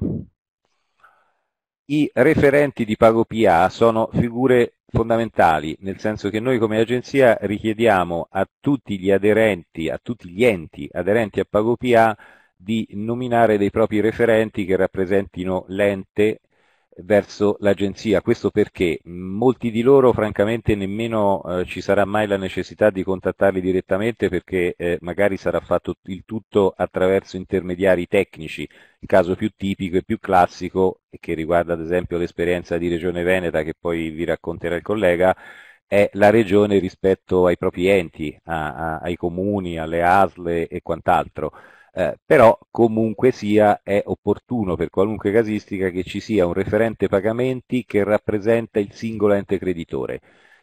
I referenti di PagoPA sono figure fondamentali, nel senso che noi come agenzia richiediamo a tutti gli aderenti, a tutti gli enti aderenti a PagoPA di nominare dei propri referenti che rappresentino l'ente verso l'agenzia. Questo perché molti di loro francamente nemmeno eh, ci sarà mai la necessità di contattarli direttamente perché eh, magari sarà fatto il tutto attraverso intermediari tecnici. Il caso più tipico e più classico, che riguarda ad esempio l'esperienza di Regione Veneta che poi vi racconterà il collega, è la regione rispetto ai propri enti, a, a, ai comuni, alle ASLE e quant'altro. Eh, però comunque sia è opportuno per qualunque casistica che ci sia un referente pagamenti che rappresenta il singolo ente creditore,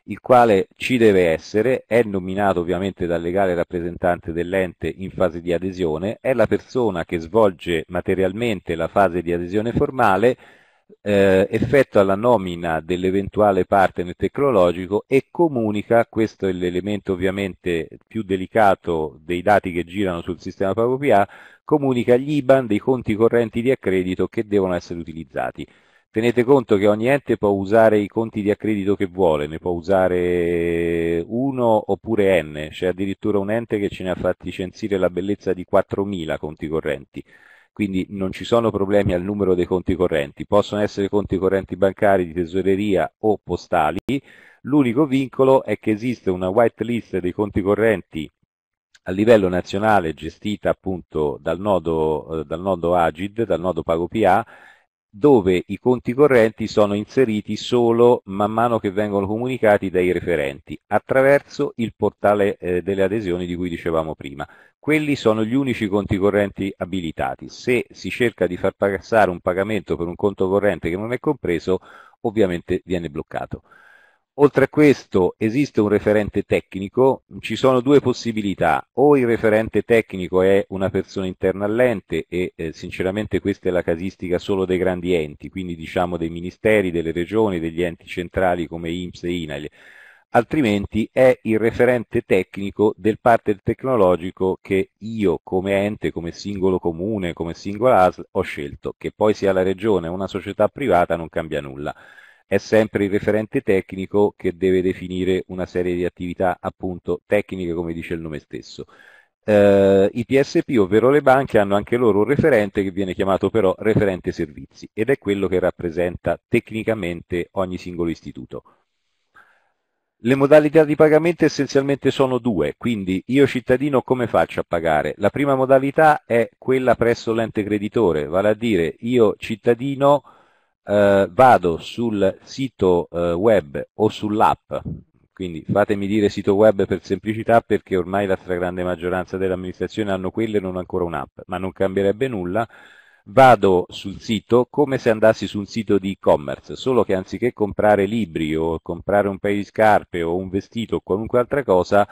il quale ci deve essere, è nominato ovviamente dal legale rappresentante dell'ente in fase di adesione, è la persona che svolge materialmente la fase di adesione formale eh, effettua la nomina dell'eventuale partner tecnologico e comunica, questo è l'elemento ovviamente più delicato dei dati che girano sul sistema PagoPA, comunica gli IBAN dei conti correnti di accredito che devono essere utilizzati. Tenete conto che ogni ente può usare i conti di accredito che vuole, ne può usare uno oppure n, c'è addirittura un ente che ce ne ha fatti censire la bellezza di 4.000 conti correnti quindi non ci sono problemi al numero dei conti correnti, possono essere conti correnti bancari di tesoreria o postali, l'unico vincolo è che esiste una white list dei conti correnti a livello nazionale gestita appunto dal nodo, eh, dal nodo Agid, dal nodo PagoPA dove i conti correnti sono inseriti solo man mano che vengono comunicati dai referenti attraverso il portale eh, delle adesioni di cui dicevamo prima. Quelli sono gli unici conti correnti abilitati. Se si cerca di far passare un pagamento per un conto corrente che non è compreso, ovviamente viene bloccato. Oltre a questo esiste un referente tecnico, ci sono due possibilità, o il referente tecnico è una persona interna all'ente e eh, sinceramente questa è la casistica solo dei grandi enti, quindi diciamo dei ministeri, delle regioni, degli enti centrali come INPS e INAIL, altrimenti è il referente tecnico del partner tecnologico che io come ente, come singolo comune, come singola ASL ho scelto, che poi sia la regione o una società privata non cambia nulla è sempre il referente tecnico che deve definire una serie di attività appunto tecniche come dice il nome stesso. Eh, I PSP, ovvero le banche, hanno anche loro un referente che viene chiamato però referente servizi ed è quello che rappresenta tecnicamente ogni singolo istituto. Le modalità di pagamento essenzialmente sono due, quindi io cittadino come faccio a pagare? La prima modalità è quella presso l'ente creditore, vale a dire io cittadino eh, vado sul sito eh, web o sull'app, quindi fatemi dire sito web per semplicità perché ormai la stragrande maggioranza dell'amministrazione hanno quello e non ancora un'app, ma non cambierebbe nulla, vado sul sito come se andassi su un sito di e-commerce, solo che anziché comprare libri o comprare un paio di scarpe o un vestito o qualunque altra cosa,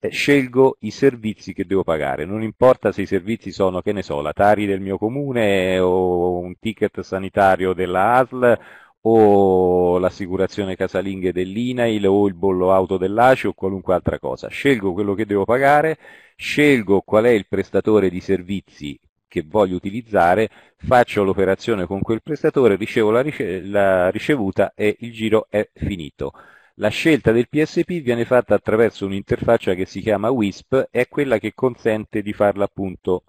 eh, scelgo i servizi che devo pagare, non importa se i servizi sono, che ne so, la Tari del mio comune o un ticket sanitario della ASL o l'assicurazione casalinghe dell'INAIL o il bollo auto dell'ACI o qualunque altra cosa. Scelgo quello che devo pagare, scelgo qual è il prestatore di servizi che voglio utilizzare, faccio l'operazione con quel prestatore, ricevo la, rice la ricevuta e il giro è finito. La scelta del PSP viene fatta attraverso un'interfaccia che si chiama WISP, è quella che consente di farla appunto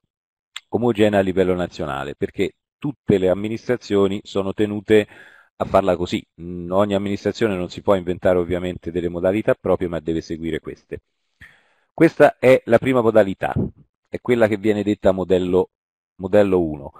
omogenea a livello nazionale, perché tutte le amministrazioni sono tenute a farla così. Mm, ogni amministrazione non si può inventare ovviamente delle modalità proprie, ma deve seguire queste. Questa è la prima modalità, è quella che viene detta modello, modello 1.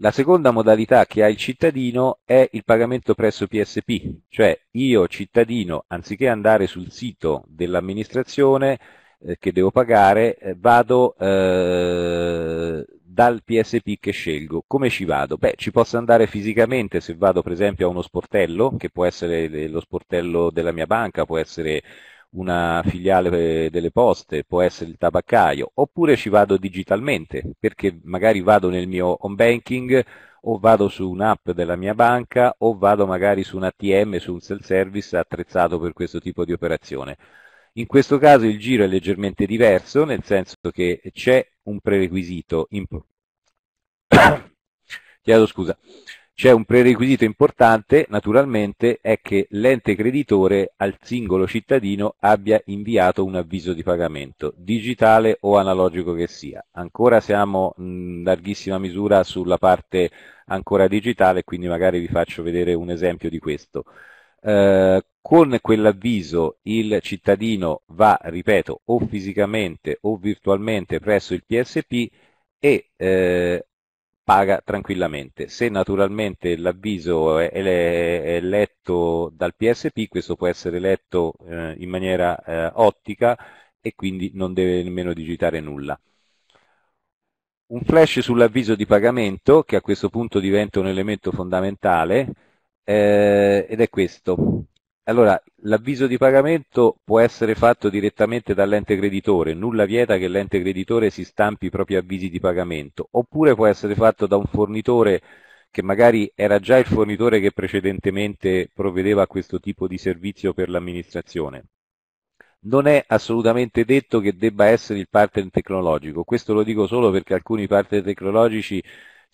La seconda modalità che ha il cittadino è il pagamento presso PSP, cioè io cittadino, anziché andare sul sito dell'amministrazione eh, che devo pagare, eh, vado eh, dal PSP che scelgo. Come ci vado? Beh, ci posso andare fisicamente se vado per esempio a uno sportello, che può essere eh, lo sportello della mia banca, può essere una filiale eh, delle poste, può essere il tabaccaio, oppure ci vado digitalmente, perché magari vado nel mio home banking o vado su un'app della mia banca o vado magari su un ATM, su un self-service attrezzato per questo tipo di operazione. In questo caso il giro è leggermente diverso, nel senso che c'è un prerequisito, in... chiedo scusa, c'è un prerequisito importante, naturalmente, è che l'ente creditore al singolo cittadino abbia inviato un avviso di pagamento, digitale o analogico che sia. Ancora siamo in larghissima misura sulla parte ancora digitale, quindi magari vi faccio vedere un esempio di questo. Eh, con quell'avviso il cittadino va, ripeto, o fisicamente o virtualmente presso il PSP e eh, paga tranquillamente. Se naturalmente l'avviso è, è, letto dal PSP, questo può essere letto eh, in maniera eh, ottica e quindi non deve nemmeno digitare nulla. Un flash sull'avviso di pagamento, che a questo punto diventa un elemento fondamentale, eh, ed è questo. Allora, l'avviso di pagamento può essere fatto direttamente dall'ente creditore, nulla vieta che l'ente creditore si stampi i propri avvisi di pagamento, oppure può essere fatto da un fornitore che magari era già il fornitore che precedentemente provvedeva a questo tipo di servizio per l'amministrazione. Non è assolutamente detto che debba essere il partner tecnologico, questo lo dico solo perché alcuni partner tecnologici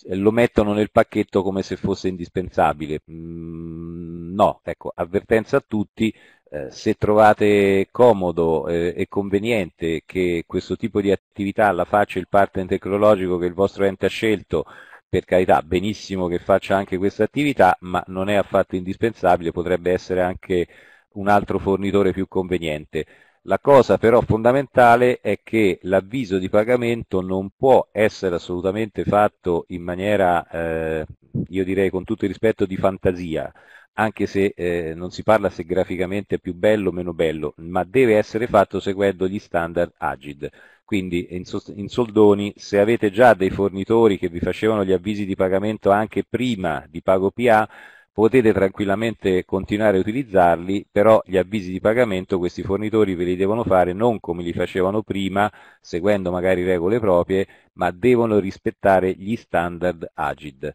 eh, lo mettono nel pacchetto come se fosse indispensabile. Mm, no, ecco, avvertenza a tutti, eh, se trovate comodo eh, e conveniente che questo tipo di attività la faccia il partner tecnologico che il vostro ente ha scelto, per carità, benissimo che faccia anche questa attività, ma non è affatto indispensabile, potrebbe essere anche un altro fornitore più conveniente. La cosa però fondamentale è che l'avviso di pagamento non può essere assolutamente fatto in maniera, eh, io direi con tutto il rispetto, di fantasia, anche se eh, non si parla se graficamente è più bello o meno bello, ma deve essere fatto seguendo gli standard AGID. Quindi in, in, soldoni, se avete già dei fornitori che vi facevano gli avvisi di pagamento anche prima di PagoPA, potete tranquillamente continuare a utilizzarli, però gli avvisi di pagamento questi fornitori ve li devono fare non come li facevano prima, seguendo magari regole proprie, ma devono rispettare gli standard AGID.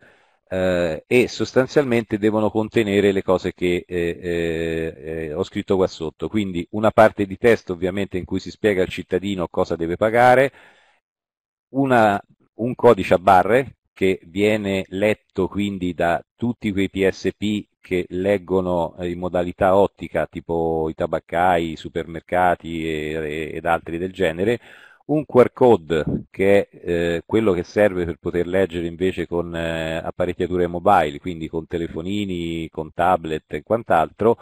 Eh, e sostanzialmente devono contenere le cose che eh, eh, eh ho scritto qua sotto, quindi una parte di testo ovviamente in cui si spiega al cittadino cosa deve pagare, una, un codice a barre che viene letto quindi da tutti quei PSP che leggono eh, in modalità ottica, tipo i tabaccai, i supermercati e, ed altri del genere, un QR code che è eh, quello che serve per poter leggere invece con eh, apparecchiature mobile, quindi con telefonini, con tablet e quant'altro,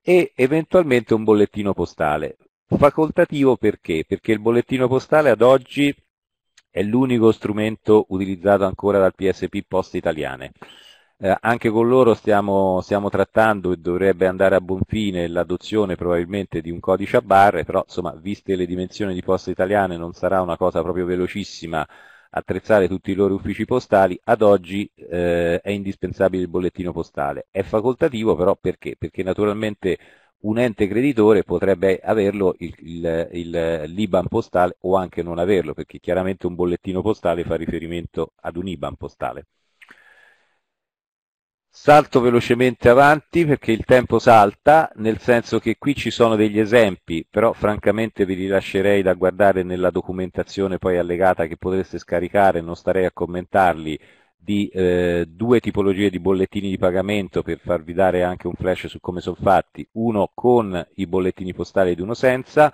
e eventualmente un bollettino postale. Facoltativo perché? Perché il bollettino postale ad oggi è l'unico strumento utilizzato ancora dal PSP post Italiane. Eh, anche con loro stiamo, stiamo, trattando e dovrebbe andare a buon fine l'adozione probabilmente di un codice a barre, però insomma, viste le dimensioni di Poste Italiane non sarà una cosa proprio velocissima attrezzare tutti i loro uffici postali, ad oggi eh, è indispensabile il bollettino postale. È facoltativo però perché? Perché naturalmente un ente creditore potrebbe averlo il, il, il l'Iban postale o anche non averlo, perché chiaramente un bollettino postale fa riferimento ad un Iban postale. Salto velocemente avanti perché il tempo salta, nel senso che qui ci sono degli esempi, però francamente vi rilascerei da guardare nella documentazione poi allegata che potreste scaricare, non starei a commentarli, di eh, due tipologie di bollettini di pagamento per farvi dare anche un flash su come sono fatti, uno con i bollettini postali ed uno senza,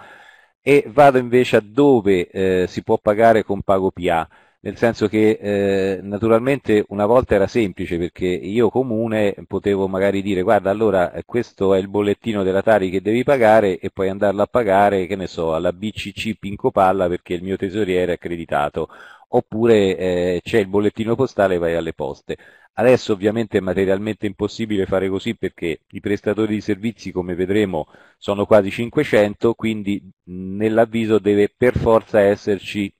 e vado invece a dove eh, si può pagare con PagoPA, nel senso che eh, naturalmente una volta era semplice perché io comune potevo magari dire guarda allora eh, questo è il bollettino della Tari che devi pagare e poi andarlo a pagare, che ne so, alla BCC Pincopalla perché il mio tesoriere è accreditato oppure eh, c'è il bollettino postale e vai alle poste. Adesso ovviamente è materialmente impossibile fare così perché i prestatori di servizi, come vedremo, sono quasi 500, quindi nell'avviso deve per forza esserci,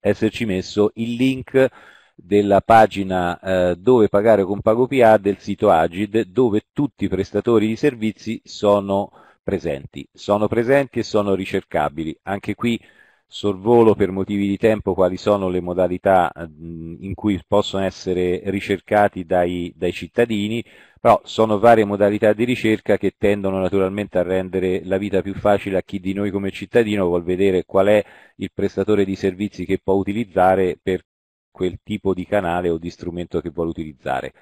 esserci messo il link della pagina eh, dove pagare con PagoPA del sito Agid dove tutti i prestatori di servizi sono presenti, sono presenti e sono ricercabili. Anche qui sorvolo per motivi di tempo quali sono le modalità in cui possono essere ricercati dai, dai, cittadini, però sono varie modalità di ricerca che tendono naturalmente a rendere la vita più facile a chi di noi come cittadino vuol vedere qual è il prestatore di servizi che può utilizzare per quel tipo di canale o di strumento che vuole utilizzare.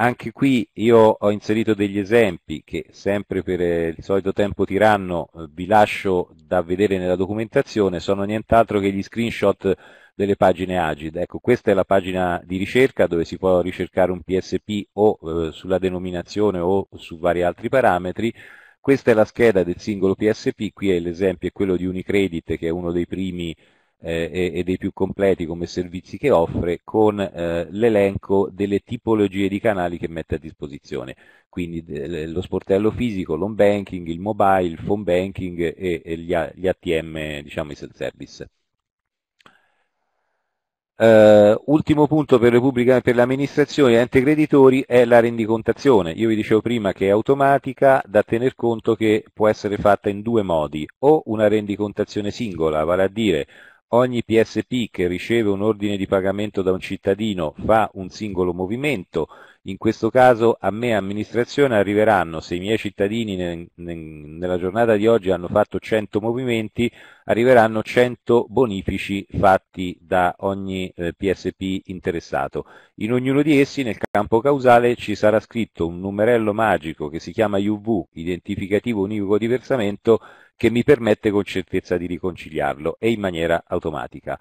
Anche qui io ho inserito degli esempi che sempre per eh, il solito tempo tiranno eh, vi lascio da vedere nella documentazione, sono nient'altro che gli screenshot delle pagine Agid. Ecco, questa è la pagina di ricerca dove si può ricercare un PSP o eh, sulla denominazione o su vari altri parametri. Questa è la scheda del singolo PSP, qui l'esempio è quello di Unicredit che è uno dei primi eh, e, dei più completi come servizi che offre con eh, l'elenco delle tipologie di canali che mette a disposizione, quindi lo sportello fisico, l'on banking, il mobile, il phone banking e, e gli, gli, ATM, diciamo i self-service. Uh, ultimo punto per le, pubbliche, per le amministrazioni e ente creditori è la rendicontazione. Io vi dicevo prima che è automatica, da tener conto che può essere fatta in due modi, o una rendicontazione singola, vale a dire ogni PSP che riceve un ordine di pagamento da un cittadino fa un singolo movimento, in questo caso a me amministrazione arriveranno, se i miei cittadini ne, ne, nella giornata di oggi hanno fatto 100 movimenti, arriveranno 100 bonifici fatti da ogni eh, PSP interessato. In ognuno di essi nel campo causale ci sarà scritto un numerello magico che si chiama UV, identificativo univoco di versamento, che mi permette con certezza di riconciliarlo e in maniera automatica.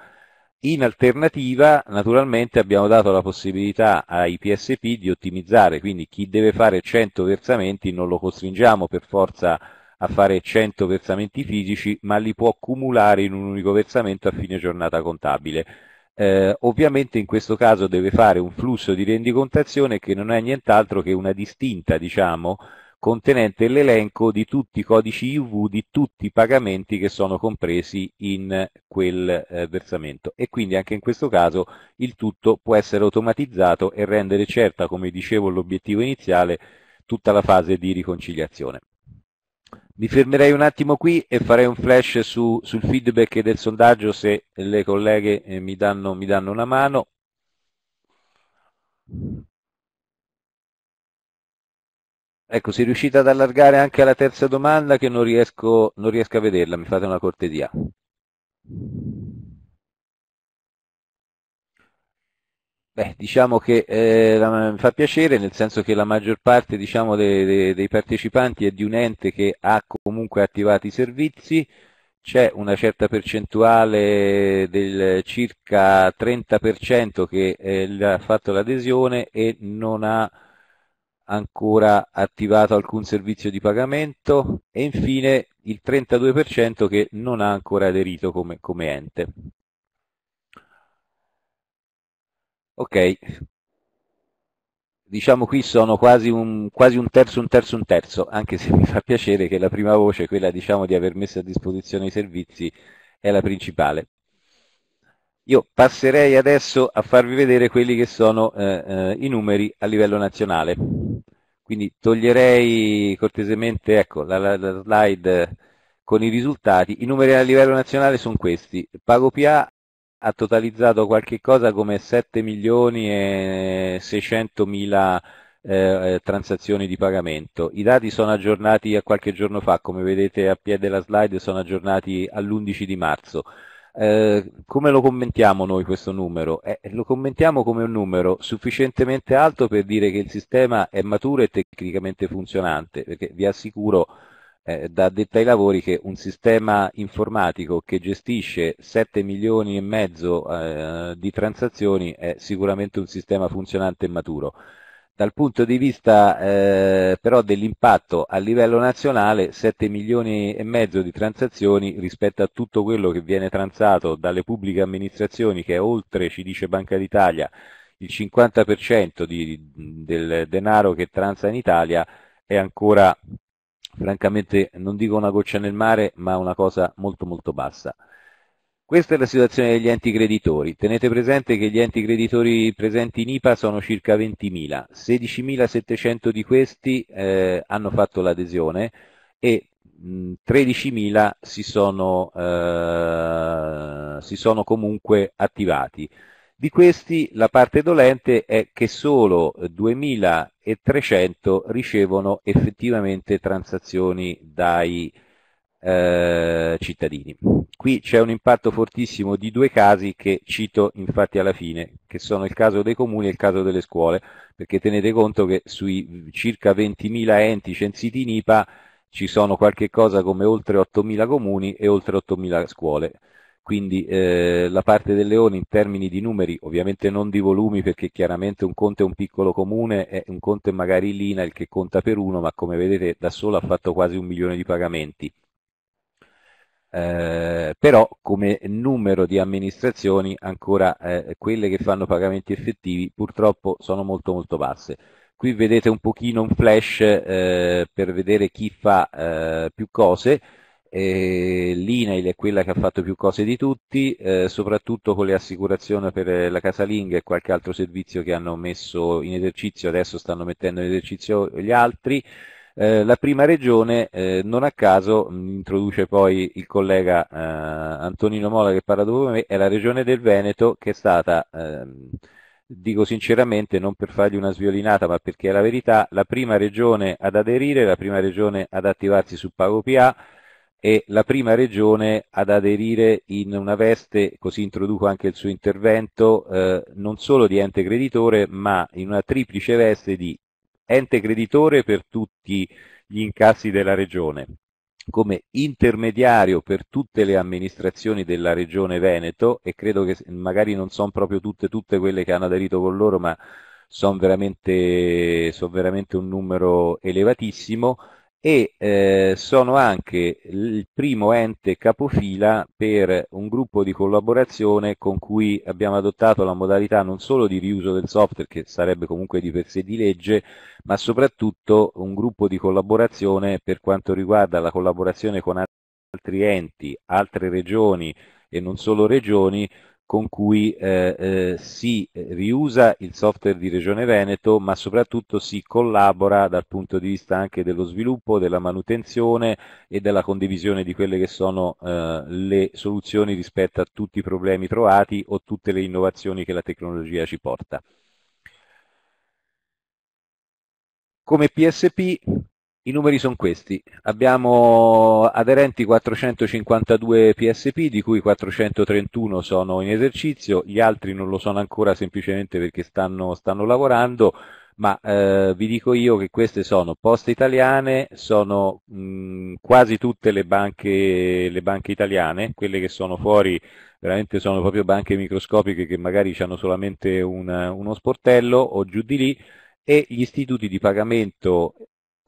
In alternativa, naturalmente, abbiamo dato la possibilità ai PSP di ottimizzare, quindi chi deve fare 100 versamenti non lo costringiamo per forza a fare 100 versamenti fisici, ma li può cumulare in un unico versamento a fine giornata contabile. Eh, ovviamente in questo caso deve fare un flusso di rendicontazione che non è nient'altro che una distinta, diciamo, contenente l'elenco di tutti i codici IV di tutti i pagamenti che sono compresi in quel eh, versamento e quindi anche in questo caso il tutto può essere automatizzato e rendere certa, come dicevo l'obiettivo iniziale, tutta la fase di riconciliazione. Mi fermerei un attimo qui e farei un flash su, sul feedback del sondaggio se le colleghe eh, mi, danno, mi danno una mano. Ecco, si riuscite ad allargare anche alla terza domanda che non riesco, non riesco a vederla, mi fate una cortesia. Beh, diciamo che eh, la, mi fa piacere, nel senso che la maggior parte diciamo, de, de, dei partecipanti è di un ente che ha comunque attivato i servizi, c'è una certa percentuale del circa 30% che eh, ha fatto l'adesione e non ha ancora attivato alcun servizio di pagamento e infine il 32% che non ha ancora aderito come, come ente. Ok, diciamo qui sono quasi un, quasi un, terzo, un terzo, un terzo, anche se mi fa piacere che la prima voce, quella diciamo di aver messo a disposizione i servizi, è la principale. Io passerei adesso a farvi vedere quelli che sono eh, eh, i numeri a livello nazionale. Quindi toglierei cortesemente ecco, la, la, la slide con i risultati. I numeri a livello nazionale sono questi. PagoPA ha totalizzato qualche cosa come 7 milioni e 600 mila eh, eh, transazioni di pagamento. I dati sono aggiornati a qualche giorno fa, come vedete a piede della slide sono aggiornati all'11 di marzo. Eh, come lo commentiamo noi questo numero? Eh, lo commentiamo come un numero sufficientemente alto per dire che il sistema è maturo e tecnicamente funzionante, perché vi assicuro eh, da detta ai lavori che un sistema informatico che gestisce 7 milioni e mezzo eh, di transazioni è sicuramente un sistema funzionante e maturo. Dal punto di vista eh, però dell'impatto a livello nazionale, 7 milioni e mezzo di transazioni rispetto a tutto quello che viene transato dalle pubbliche amministrazioni, che è oltre, ci dice Banca d'Italia, il 50% di, del denaro che transa in Italia, è ancora, francamente, non dico una goccia nel mare, ma una cosa molto molto bassa. Questa è la situazione degli enti creditori. Tenete presente che gli enti creditori presenti in IPA sono circa 20.000, 16.700 di questi eh, hanno fatto l'adesione e 13.000 si eh, si sono comunque attivati. Di questi la parte dolente è che solo 2.300 ricevono effettivamente transazioni dai eh, cittadini. Qui c'è un impatto fortissimo di due casi che cito infatti alla fine, che sono il caso dei comuni e il caso delle scuole, perché tenete conto che sui circa 20.000 enti censiti in IPA ci sono qualche cosa come oltre 8.000 comuni e oltre 8.000 scuole. Quindi eh, la parte del Leone in termini di numeri, ovviamente non di volumi, perché chiaramente un conto è un piccolo comune, è un conto è magari l'INA il che conta per uno, ma come vedete da solo ha fatto quasi un milione di pagamenti eh, però come numero di amministrazioni ancora eh, quelle che fanno pagamenti effettivi purtroppo sono molto molto basse. Qui vedete un pochino un flash eh, per vedere chi fa eh, più cose, eh, l'INAIL è quella che ha fatto più cose di tutti, eh, soprattutto con le assicurazioni per eh, la casalinga e qualche altro servizio che hanno messo in esercizio, adesso stanno mettendo in esercizio gli altri, eh, la prima regione eh, non a caso, mm, introduce poi il collega eh, Antonino Mola che parla dopo me, è la regione del Veneto che è stata, ehm, dico sinceramente, non per fargli una sviolinata ma perché è la verità, la prima regione ad aderire, la prima regione ad attivarsi su PagoPA e la prima regione ad aderire in una veste, così introduco anche il suo intervento, eh, non solo di ente creditore, ma in una triplice veste di ente creditore per tutti gli incassi della Regione, come intermediario per tutte le amministrazioni della Regione Veneto e credo che magari non sono proprio tutte, tutte quelle che hanno aderito con loro, ma sono veramente, son veramente un numero elevatissimo e eh, sono anche il primo ente capofila per un gruppo di collaborazione con cui abbiamo adottato la modalità non solo di riuso del software, che sarebbe comunque di per sé di legge, ma soprattutto un gruppo di collaborazione per quanto riguarda la collaborazione con altri enti, altre regioni e non solo regioni, con cui eh, eh, si eh, riusa il software di Regione Veneto ma soprattutto si collabora dal punto di vista anche dello sviluppo, della manutenzione e della condivisione di quelle che sono eh, le soluzioni rispetto a tutti i problemi trovati o tutte le innovazioni che la tecnologia ci porta. Come PSP i numeri sono questi, abbiamo aderenti 452 PSP di cui 431 sono in esercizio, gli altri non lo sono ancora semplicemente perché stanno, stanno lavorando, ma eh, vi dico io che queste sono poste italiane, sono mh, quasi tutte le banche, le banche italiane, quelle che sono fuori veramente sono proprio banche microscopiche che magari hanno solamente un, uno sportello o giù di lì, e gli istituti di pagamento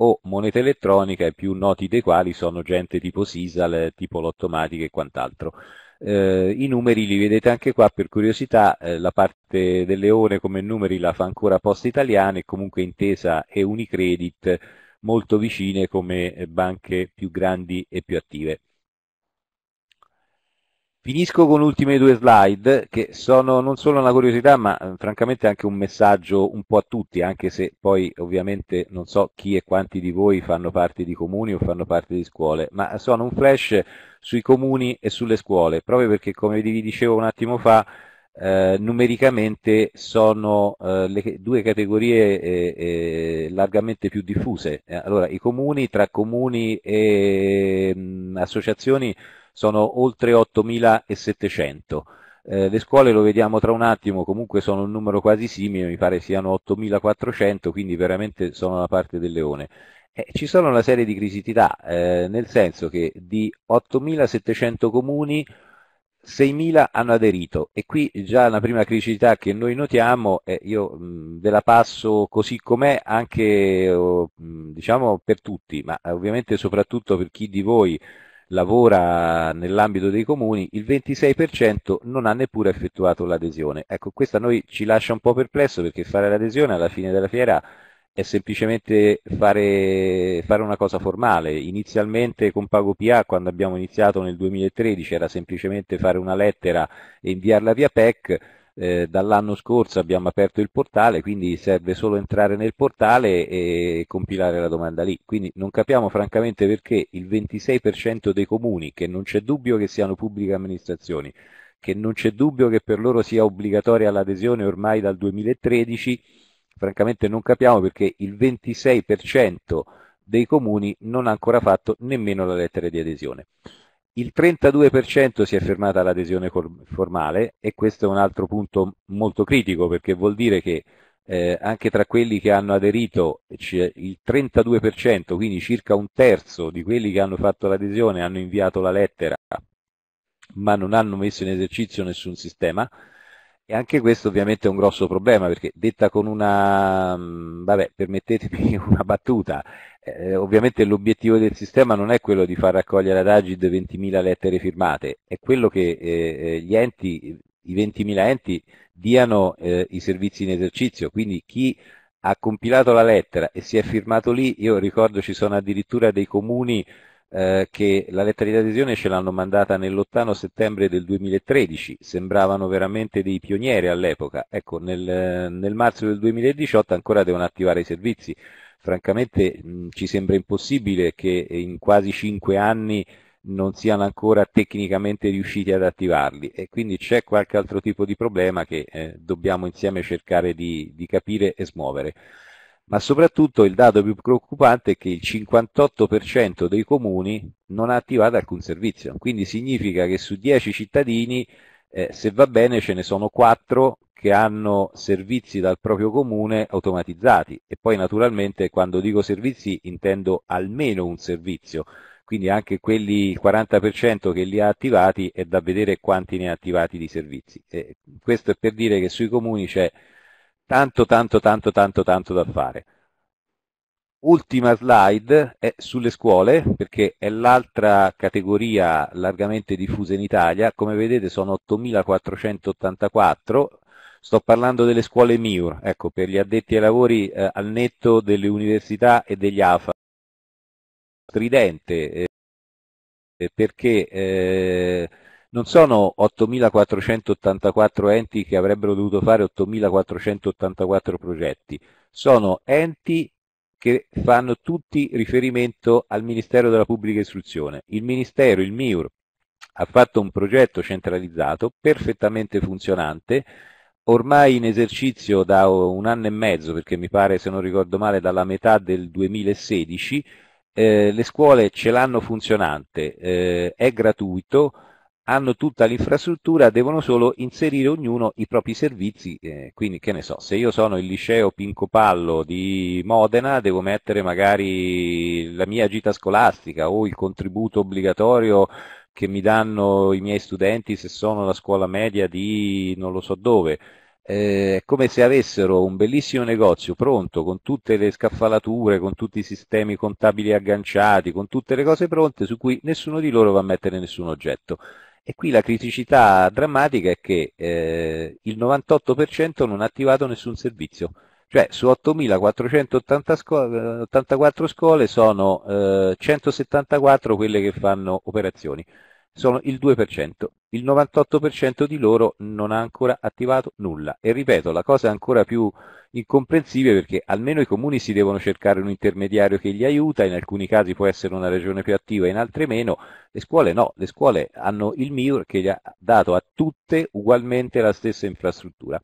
o moneta elettronica i più noti dei quali sono gente tipo Sisal, tipo Lottomatica e quant'altro. Eh, I numeri li vedete anche qua per curiosità, eh, la parte del leone come numeri la fa ancora Italiana e comunque Intesa e Unicredit molto vicine come banche più grandi e più attive. Finisco con le ultime due slide che sono non solo una curiosità ma eh, francamente anche un messaggio un po' a tutti anche se poi ovviamente non so chi e quanti di voi fanno parte di comuni o fanno parte di scuole ma sono un flash sui comuni e sulle scuole proprio perché come vi dicevo un attimo fa eh, numericamente sono eh, le due categorie eh, eh largamente più diffuse. allora, i comuni, tra comuni e mh, mm, associazioni sono oltre 8.700. Eh, le scuole lo vediamo tra un attimo, comunque sono un numero quasi simile, mi pare siano 8.400, quindi veramente sono la parte del leone. Eh, ci sono una serie di criticità, eh, nel senso che di 8.700 comuni 6.000 hanno aderito e qui già la prima criticità che noi notiamo, eh, io mh, ve la passo così com'è anche oh, mh, diciamo per tutti, ma ovviamente soprattutto per chi di voi lavora nell'ambito dei comuni, il 26% non ha neppure effettuato l'adesione. Ecco, questa a noi ci lascia un po' perplesso perché fare l'adesione alla fine della fiera è semplicemente fare, fare, una cosa formale. Inizialmente con PagoPA, quando abbiamo iniziato nel 2013, era semplicemente fare una lettera e inviarla via PEC eh, dall'anno scorso abbiamo aperto il portale, quindi serve solo entrare nel portale e compilare la domanda lì. Quindi non capiamo francamente perché il 26% dei comuni, che non c'è dubbio che siano pubbliche amministrazioni, che non c'è dubbio che per loro sia obbligatoria l'adesione ormai dal 2013, francamente non capiamo perché il 26% dei comuni non ha ancora fatto nemmeno la lettera di adesione. Il 32% si è fermata all'adesione formale e questo è un altro punto molto critico perché vuol dire che eh, anche tra quelli che hanno aderito il 32%, quindi circa un terzo di quelli che hanno fatto l'adesione hanno inviato la lettera ma non hanno messo in esercizio nessun sistema e anche questo ovviamente è un grosso problema perché detta con una, vabbè, permettetemi una battuta, eh, ovviamente l'obiettivo del sistema non è quello di far raccogliere ad Agid 20.000 lettere firmate, è quello che eh, eh gli enti, i 20.000 enti diano eh, i servizi in esercizio, quindi chi ha compilato la lettera e si è firmato lì, io ricordo ci sono addirittura dei comuni eh, che la lettera di adesione ce l'hanno mandata nell'ottano settembre del 2013, sembravano veramente dei pionieri all'epoca, ecco nel, nel marzo del 2018 ancora devono attivare i servizi, francamente mh, ci sembra impossibile che in quasi cinque anni non siano ancora tecnicamente riusciti ad attivarli e quindi c'è qualche altro tipo di problema che eh, dobbiamo insieme cercare di, di capire e smuovere. Ma soprattutto il dato più preoccupante è che il 58% dei comuni non ha attivato alcun servizio, quindi significa che su 10 cittadini eh, se va bene ce ne sono 4 che hanno servizi dal proprio comune automatizzati e poi naturalmente quando dico servizi intendo almeno un servizio, quindi anche quelli, 40% che li ha attivati è da vedere quanti ne ha attivati di servizi. E questo è per dire che sui comuni c'è tanto tanto tanto tanto tanto da fare. Ultima slide è sulle scuole, perché è l'altra categoria largamente diffusa in Italia, come vedete sono 8.484, Sto parlando delle scuole MIUR, ecco, per gli addetti ai lavori eh, al netto delle università e degli AFA. Tridente, eh, perché eh, non sono 8.484 enti che avrebbero dovuto fare 8.484 progetti, sono enti che fanno tutti riferimento al Ministero della Pubblica Istruzione. Il Ministero, il MIUR, ha fatto un progetto centralizzato perfettamente funzionante ormai in esercizio da un anno e mezzo, perché mi pare, se non ricordo male, dalla metà del 2016, eh, le scuole ce l'hanno funzionante, eh, è gratuito, hanno tutta l'infrastruttura, devono solo inserire ognuno i propri servizi, eh, quindi che ne so, se io sono il liceo Pincopallo di Modena devo mettere magari la mia gita scolastica o il contributo obbligatorio che mi danno i miei studenti se sono alla scuola media di non lo so dove. Eh, è come se avessero un bellissimo negozio pronto con tutte le scaffalature, con tutti i sistemi contabili agganciati, con tutte le cose pronte su cui nessuno di loro va a mettere nessun oggetto. E qui la criticità drammatica è che eh, il 98% non ha attivato nessun servizio cioè su 8.484 scuole sono eh, 174 quelle che fanno operazioni sono il 2%, il 98% di loro non ha ancora attivato nulla. E ripeto, la cosa è ancora più incomprensibile perché almeno i comuni si devono cercare un intermediario che li aiuta, in alcuni casi può essere una regione più attiva, in altri meno, le scuole no, le scuole hanno il MIUR che gli ha dato a tutte ugualmente la stessa infrastruttura.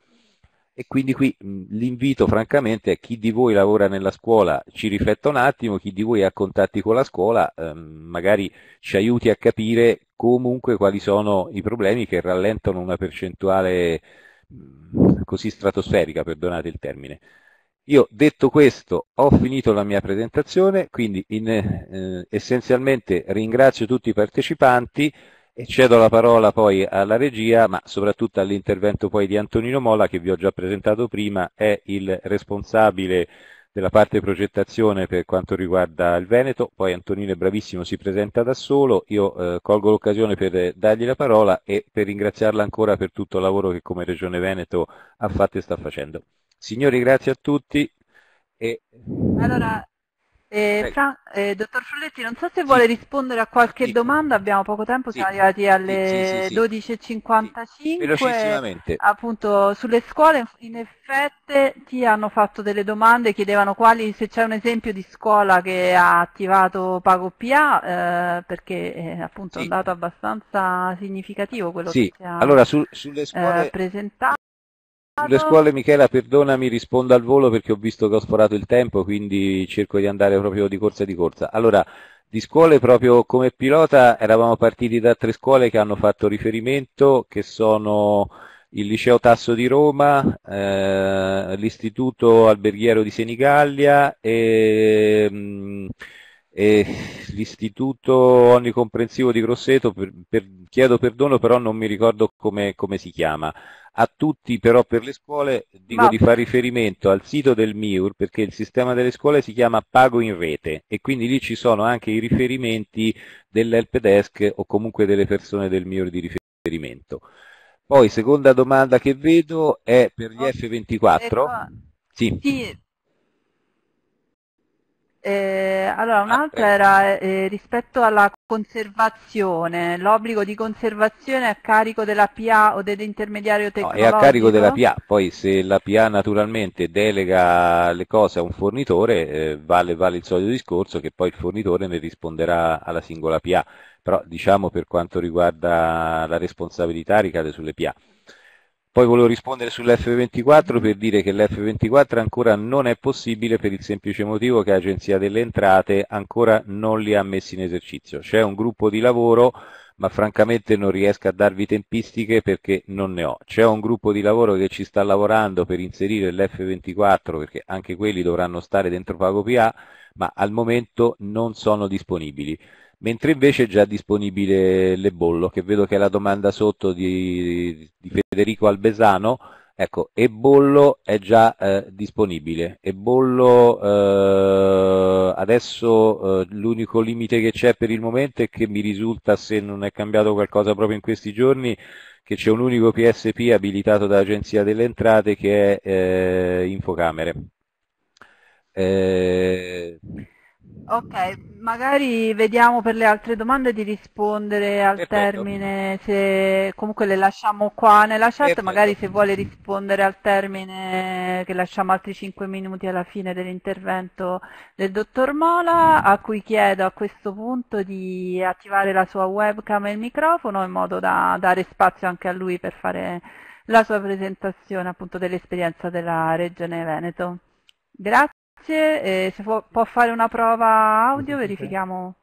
E quindi qui l'invito francamente è chi di voi lavora nella scuola ci rifletta un attimo, chi di voi ha contatti con la scuola ehm, magari ci aiuti a capire comunque quali sono i problemi che rallentano una percentuale così stratosferica, perdonate il termine. Io detto questo ho finito la mia presentazione, quindi in, eh, essenzialmente ringrazio tutti i partecipanti, e cedo la parola poi alla regia, ma soprattutto all'intervento poi di Antonino Mola, che vi ho già presentato prima, è il responsabile della parte progettazione per quanto riguarda il Veneto, poi Antonino è bravissimo, si presenta da solo, io eh, colgo l'occasione per eh, dargli la parola e per ringraziarla ancora per tutto il lavoro che come Regione Veneto ha fatto e sta facendo. Signori, grazie a tutti. E... Allora, eh, Fra, eh, dottor Frulletti, non so se sì. vuole rispondere a qualche sì. domanda, abbiamo poco tempo, sì. siamo arrivati alle 12.55. Appunto, sulle scuole in effetti ti hanno fatto delle domande, chiedevano quali, se c'è un esempio di scuola che ha attivato PagoPA, eh, perché è eh, appunto è un dato abbastanza significativo quello che si è allora, su, eh, presentato. Sulle scuole Michela, perdonami, rispondo al volo perché ho visto che ho sforato il tempo, quindi cerco di andare proprio di corsa di corsa. Allora, di scuole proprio come pilota eravamo partiti da tre scuole che hanno fatto riferimento, che sono il Liceo Tasso di Roma, eh, l'Istituto Alberghiero di Senigallia e... Mh, mm, l'istituto onnicomprensivo di Grosseto, per, per, chiedo perdono però non mi ricordo come, come si chiama. A tutti però per le scuole dico no. di fare riferimento al sito del MIUR perché il sistema delle scuole si chiama Pago in Rete e quindi lì ci sono anche i riferimenti dell'help desk o comunque delle persone del MIUR di riferimento. Poi seconda domanda che vedo è per gli F24. Ecco. Sì. sì. Eh, allora ah, un'altra era eh, rispetto alla Conservazione, l'obbligo di conservazione è a carico della PA o dell'intermediario tecnologico? No, è a carico della PA, poi se la PA naturalmente delega le cose a un fornitore eh, vale, vale, il solito discorso che poi il fornitore ne risponderà alla singola PA, però diciamo per quanto riguarda la responsabilità ricade sulle PA. Poi volevo rispondere sull'F24 per dire che l'F24 ancora non è possibile per il semplice motivo che l'Agenzia delle Entrate ancora non li ha messi in esercizio. C'è un gruppo di lavoro ma francamente non riesco a darvi tempistiche perché non ne ho. C'è un gruppo di lavoro che ci sta lavorando per inserire l'F24 perché anche quelli dovranno stare dentro PagoPA, ma al momento non sono disponibili mentre invece è già disponibile l'ebollo, che vedo che è la domanda sotto di, di Federico Albesano, ecco, ebollo è già eh, disponibile, ebollo eh, adesso eh, l'unico limite che c'è per il momento è che mi risulta, se non è cambiato qualcosa proprio in questi giorni, che c'è un unico PSP abilitato dall'Agenzia delle Entrate che è eh, Infocamere. Eh, Ok, magari vediamo per le altre domande di rispondere al Perfetto. termine, se comunque le lasciamo qua nella chat, Perfetto. magari se vuole rispondere al termine che lasciamo altri 5 minuti alla fine dell'intervento del dottor Mola, a cui chiedo a questo punto di attivare la sua webcam e il microfono in modo da dare spazio anche a lui per fare la sua presentazione appunto dell'esperienza della Regione Veneto. Grazie grazie. Eh, se può, può, fare una prova audio, verifichiamo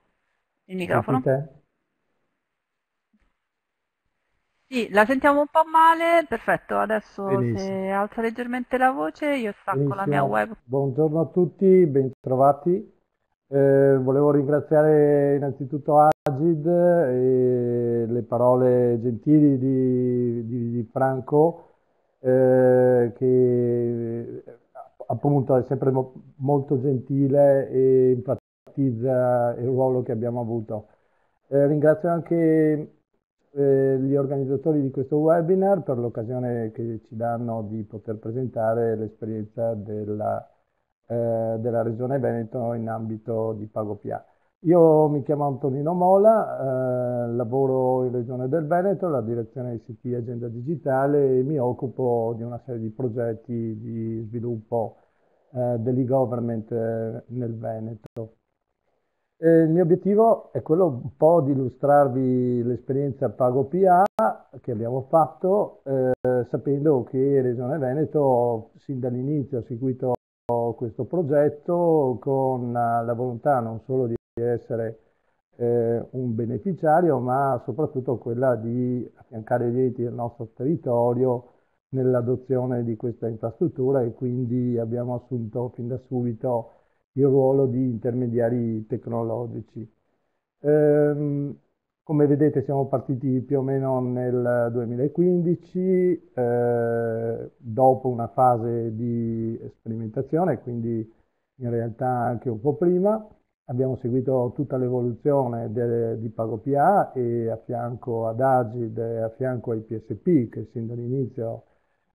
il microfono. Sì, la sentiamo un po' male, perfetto, adesso Benissimo. se alza leggermente la voce io stacco Benissimo. la mia web. Buongiorno a tutti, bentrovati. Eh, volevo ringraziare innanzitutto Agid e le parole gentili di, di, di Franco eh, che appunto è sempre mo- molto gentile e enfatizza il ruolo che abbiamo avuto. Eh, ringrazio anche eh, gli organizzatori di questo webinar per l'occasione che ci danno di poter presentare l'esperienza della, eh, della Regione Veneto in ambito di PagoPA. Io mi chiamo Antonino Mola, eh, lavoro in Regione del Veneto, la direzione ICT Agenda Digitale e mi occupo di una serie di progetti di sviluppo eh, dell'e-government eh, nel Veneto. E il mio obiettivo è quello un po' di illustrarvi l'esperienza Pago PA che abbiamo fatto, eh, sapendo che Regione Veneto sin dall'inizio ha seguito questo progetto con la volontà non solo di essere eh, un beneficiario, ma soprattutto quella di affiancare gli enti del nostro territorio nell'adozione di questa infrastruttura e quindi abbiamo assunto fin da subito il ruolo di intermediari tecnologici. Ehm, come vedete siamo partiti più o meno nel 2015, eh, dopo una fase di sperimentazione, quindi in realtà anche un po' prima. Abbiamo seguito tutta l'evoluzione di PagoPA e a fianco ad Agid e a fianco ai PSP che sin dall'inizio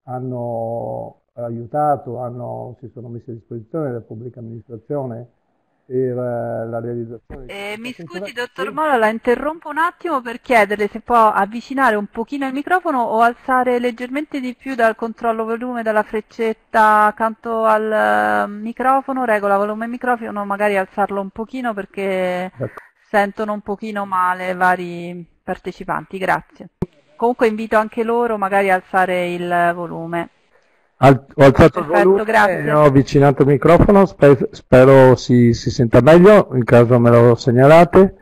hanno aiutato, hanno, si sono messi a disposizione della pubblica amministrazione per eh, la realizzazione. Eh, mi scusi, dottor Mola, la interrompo un attimo per chiederle se può avvicinare un pochino il microfono o alzare leggermente di più dal controllo volume, dalla freccetta accanto al ehm, microfono, regola volume e microfono, magari alzarlo un pochino perché sentono un pochino male vari partecipanti. Grazie comunque invito anche loro magari a alzare il volume. Al, ho alzato Perfetto, il volume, grazie. ho avvicinato il microfono, sper, spero si, si, senta meglio, in caso me lo segnalate.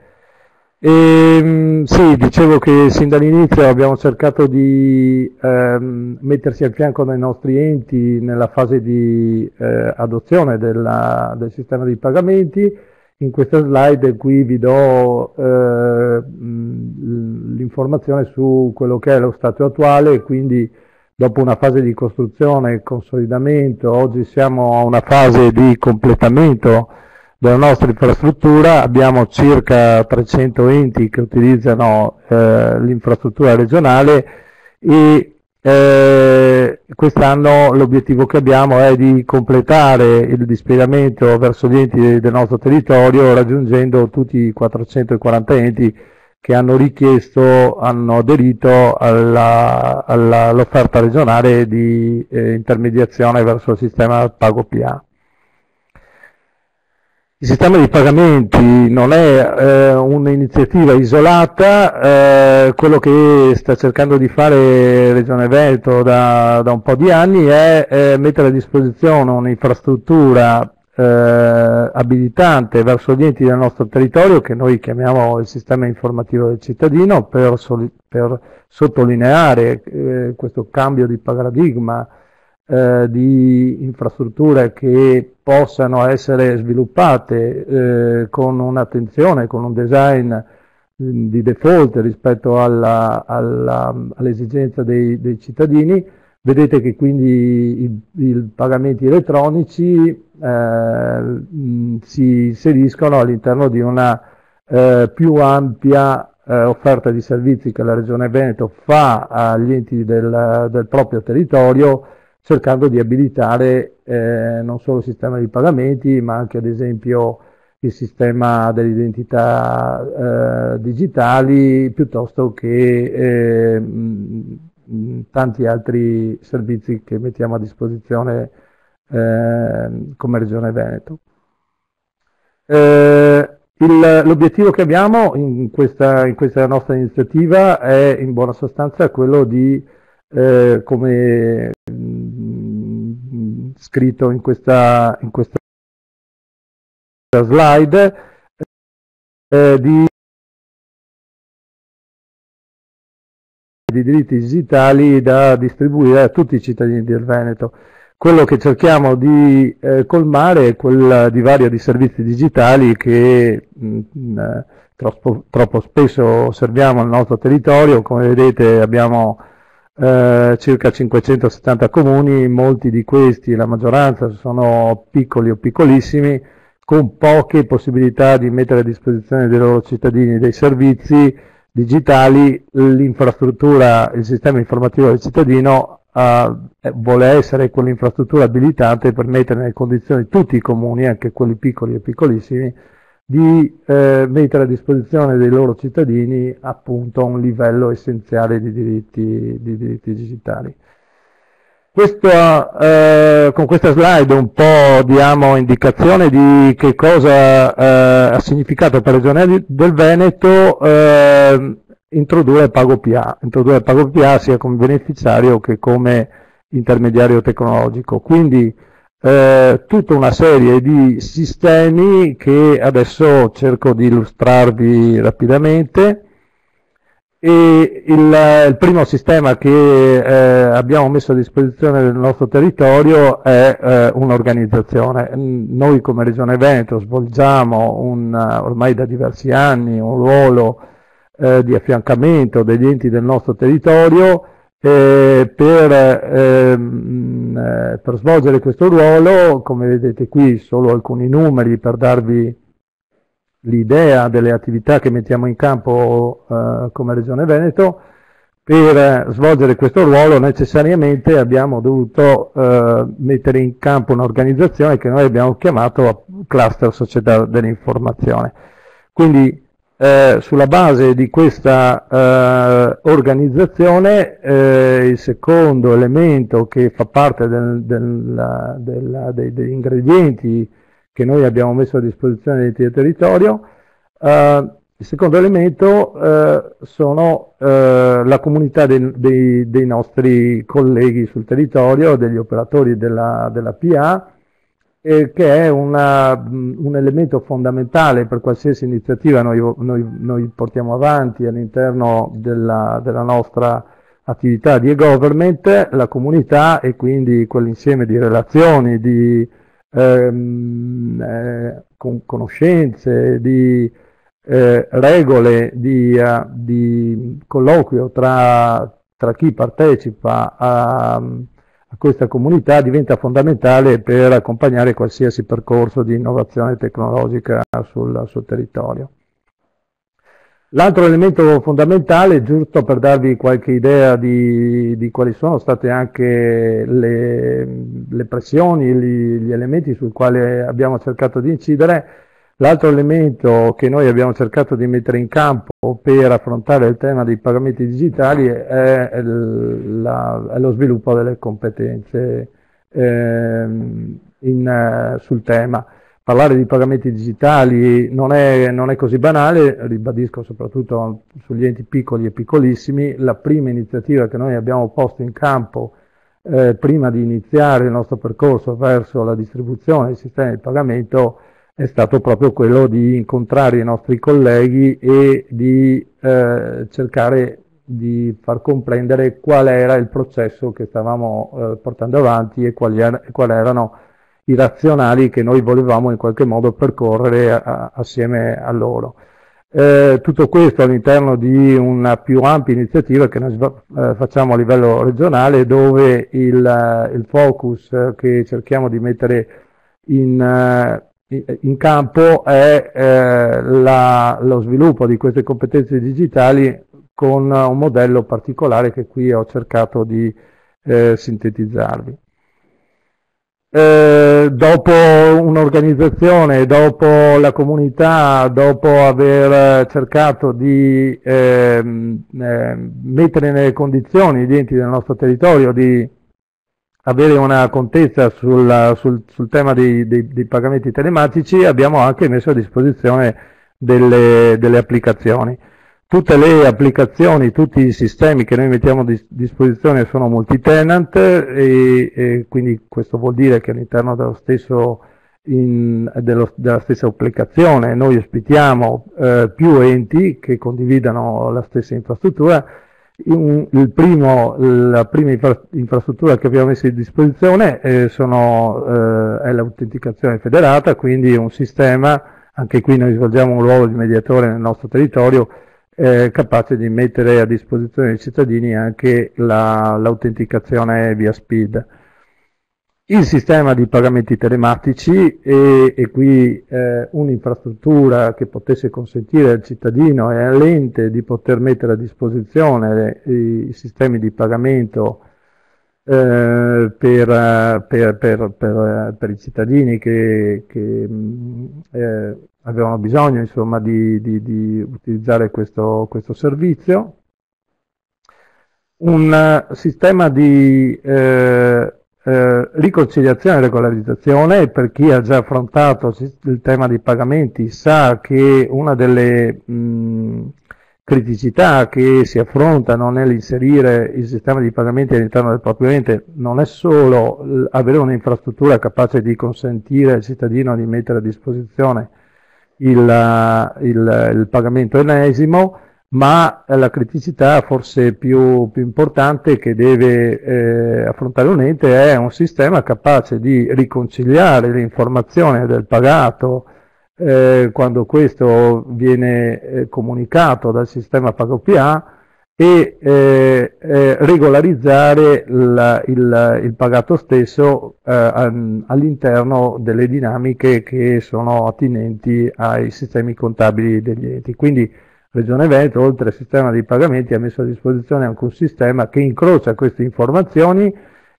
E, ehm, sì, dicevo che sin dall'inizio abbiamo cercato di ehm, mettersi al fianco dei nostri enti nella fase di eh, adozione della, del sistema di pagamenti in questa slide qui vi do eh, l'informazione su quello che è lo stato attuale e quindi dopo una fase di costruzione e consolidamento, oggi siamo a una fase di completamento della nostra infrastruttura, abbiamo circa 300 enti che utilizzano eh, l'infrastruttura regionale e eh, quest'anno l'obiettivo che abbiamo è di completare il dispiegamento verso gli enti del nostro territorio raggiungendo tutti i 440 enti che hanno richiesto, hanno aderito all'offerta regionale di eh, intermediazione verso il sistema PagoPA. PA. Il sistema di pagamenti non è eh, un'iniziativa isolata, eh, quello che sta cercando di fare Regione Veneto da, da, un po' di anni è eh, mettere a disposizione un'infrastruttura eh, abilitante verso gli enti del nostro territorio che noi chiamiamo il sistema informativo del cittadino per, per sottolineare eh, questo cambio di paradigma eh, di infrastrutture che possano essere sviluppate eh, con un'attenzione, con un design mm, di default rispetto alla, alla, all'esigenza dei, dei, cittadini, vedete che quindi i, i pagamenti elettronici eh, mm, si inseriscono all'interno di una eh, più ampia eh, offerta di servizi che la Regione Veneto fa agli enti del, del proprio territorio cercando di abilitare eh, non solo il sistema di pagamenti, ma anche ad esempio il sistema delle identità eh, digitali piuttosto che eh, mh, mm, tanti altri servizi che mettiamo a disposizione eh, come Regione Veneto. Eh, il, l'obiettivo che abbiamo in questa, in questa, nostra iniziativa è in buona sostanza quello di, eh, come scritto in questa, in questa slide eh, di, di diritti digitali da distribuire a tutti i cittadini del Veneto. Quello che cerchiamo di eh, colmare è quel divario di servizi digitali che mh, mm, mm, eh, troppo, troppo spesso osserviamo nel nostro territorio, come vedete abbiamo eh, circa 570 comuni, molti di questi, la maggioranza, sono piccoli o piccolissimi, con poche possibilità di mettere a disposizione dei loro cittadini dei servizi digitali, l'infrastruttura, il sistema informativo del cittadino eh, vuole essere quell'infrastruttura abilitante per mettere nelle condizioni tutti i comuni, anche quelli piccoli e piccolissimi, di eh, mettere a disposizione dei loro cittadini appunto un livello essenziale di diritti, di diritti digitali. Questa, eh, con questa slide un po' diamo indicazione di che cosa eh, ha significato per la Regione del Veneto eh, introdurre PagoPA, introdurre PagoPA sia come beneficiario che come intermediario tecnologico. Quindi, eh, tutta una serie di sistemi che adesso cerco di illustrarvi rapidamente. E il, il primo sistema che eh, abbiamo messo a disposizione del nostro territorio è eh, un'organizzazione. Noi come Regione Veneto svolgiamo un, ormai da diversi anni un ruolo eh, di affiancamento degli enti del nostro territorio eh, per, ehm, eh, per, svolgere questo ruolo, come vedete qui solo alcuni numeri per darvi l'idea delle attività che mettiamo in campo eh, come Regione Veneto, per svolgere questo ruolo necessariamente abbiamo dovuto eh, mettere in campo un'organizzazione che noi abbiamo chiamato cluster società dell'informazione. Quindi eh, sulla base di questa eh, organizzazione eh, il secondo elemento che fa parte del, del, della, dei, degli ingredienti che noi abbiamo messo a disposizione del territorio, eh, il secondo elemento eh, sono la comunità dei, dei, dei, nostri colleghi sul territorio, degli operatori della, della PA, eh, che è una, un elemento fondamentale per qualsiasi iniziativa noi, noi, noi portiamo avanti all'interno della, della nostra attività di e-government, la comunità e quindi quell'insieme di relazioni, di ehm, eh, con conoscenze, di eh, regole, di, uh, di colloquio tra, tra chi partecipa a, a questa comunità diventa fondamentale per accompagnare qualsiasi percorso di innovazione tecnologica sul, sul territorio. L'altro elemento fondamentale, giusto per darvi qualche idea di, di quali sono state anche le, le pressioni, gli, gli, elementi sul quale abbiamo cercato di incidere, L'altro elemento che noi abbiamo cercato di mettere in campo per affrontare il tema dei pagamenti digitali è, la, è lo sviluppo delle competenze ehm, eh, in, sul tema. Parlare di pagamenti digitali non è, non è così banale, ribadisco soprattutto sugli enti piccoli e piccolissimi, la prima iniziativa che noi abbiamo posto in campo eh, prima di iniziare il nostro percorso verso la distribuzione dei sistemi di pagamento è è stato proprio quello di incontrare i nostri colleghi e di eh, cercare di far comprendere qual era il processo che stavamo eh, portando avanti e quali, era, quali, erano i razionali che noi volevamo in qualche modo percorrere assieme a loro. Eh, tutto questo all'interno di una più ampia iniziativa che noi eh, facciamo a livello regionale dove il, il, focus che cerchiamo di mettere in eh, eh, in campo è eh, la, lo sviluppo di queste competenze digitali con un modello particolare che qui ho cercato di eh, sintetizzarvi. Eh, dopo un'organizzazione, dopo la comunità, dopo aver cercato di ehm, ehm, mettere nelle condizioni gli enti del nostro territorio di avere una contezza sulla, sul, sul, tema dei, dei, dei, pagamenti telematici, abbiamo anche messo a disposizione delle, delle, applicazioni. Tutte le applicazioni, tutti i sistemi che noi mettiamo a disposizione sono multi-tenant e, e, quindi questo vuol dire che all'interno della stessa applicazione noi ospitiamo eh, più enti che condividano la stessa infrastruttura Primo, la prima infra- infrastruttura che abbiamo messo a disposizione eh, sono, eh, è l'autenticazione federata, quindi un sistema, anche qui noi svolgiamo un ruolo di mediatore nel nostro territorio, eh, capace di mettere a disposizione dei cittadini anche la, l'autenticazione via SPID il sistema di pagamenti telematici e, e qui eh, un'infrastruttura che potesse consentire al cittadino e all'ente di poter mettere a disposizione i sistemi di pagamento eh, per, per, per, per, i cittadini che, che mm, eh, avevano bisogno insomma, di, di, di, utilizzare questo, questo servizio. Un sistema di eh, eh, riconciliazione e regolarizzazione, per chi ha già affrontato il tema dei pagamenti sa che una delle mh, criticità che si affrontano nell'inserire il sistema di pagamenti all'interno del proprio ente non è solo avere un'infrastruttura capace di consentire al cittadino di mettere a disposizione il, il, il pagamento ennesimo, ma la criticità forse più, più importante che deve eh, affrontare un ente è un sistema capace di riconciliare l'informazione del pagato eh, quando questo viene eh, comunicato dal sistema PagoPA e eh, eh, regolarizzare il, il, il, pagato stesso eh, all'interno delle dinamiche che sono attinenti ai sistemi contabili degli enti. Quindi, Regione Veneto, oltre al sistema dei pagamenti, ha messo a disposizione anche un sistema che incrocia queste informazioni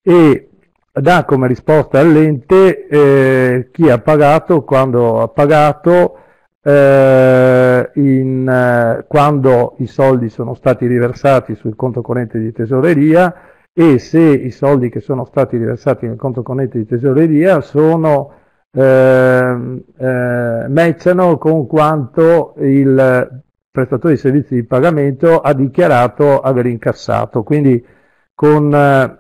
e dà come risposta all'ente eh, chi ha pagato, quando ha pagato, eh, in, eh, quando i soldi sono stati riversati sul conto corrente di tesoreria e se i soldi che sono stati riversati nel conto corrente di tesoreria sono eh, eh, matchano con quanto il prestatore di servizi di pagamento ha dichiarato aver incassato, quindi con eh,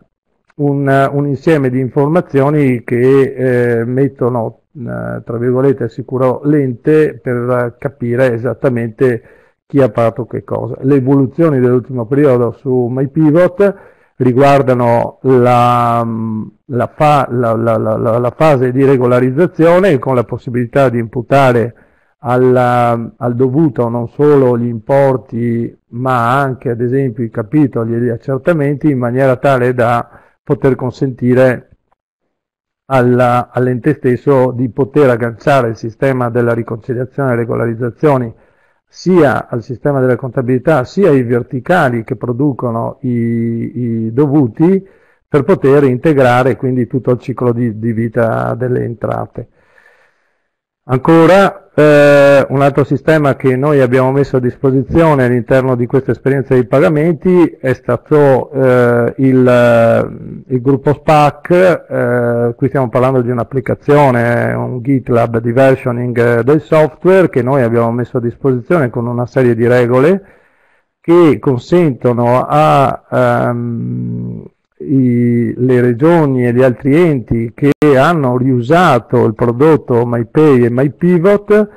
un, un, insieme di informazioni che eh, mettono, eh, tra virgolette, sicuro l'ente per capire esattamente chi ha fatto che cosa. Le evoluzioni dell'ultimo periodo su MyPivot riguardano la, la, fa, la, la fase di regolarizzazione con la possibilità di imputare al, al dovuto non solo gli importi ma anche ad esempio i capitoli e gli accertamenti in maniera tale da poter consentire alla, all'ente stesso di poter agganciare il sistema della riconciliazione e regolarizzazioni sia al sistema della contabilità sia ai verticali che producono i, i dovuti per poter integrare quindi tutto il ciclo di, di vita delle entrate. Ancora eh, un altro sistema che noi abbiamo messo a disposizione all'interno di questa esperienza di pagamenti è stato eh, il, il, gruppo SPAC, eh, qui stiamo parlando di un'applicazione, un GitLab di versioning eh, del software che noi abbiamo messo a disposizione con una serie di regole che consentono a, um, i, le regioni e gli altri enti che hanno riusato il prodotto MyPay e MyPivot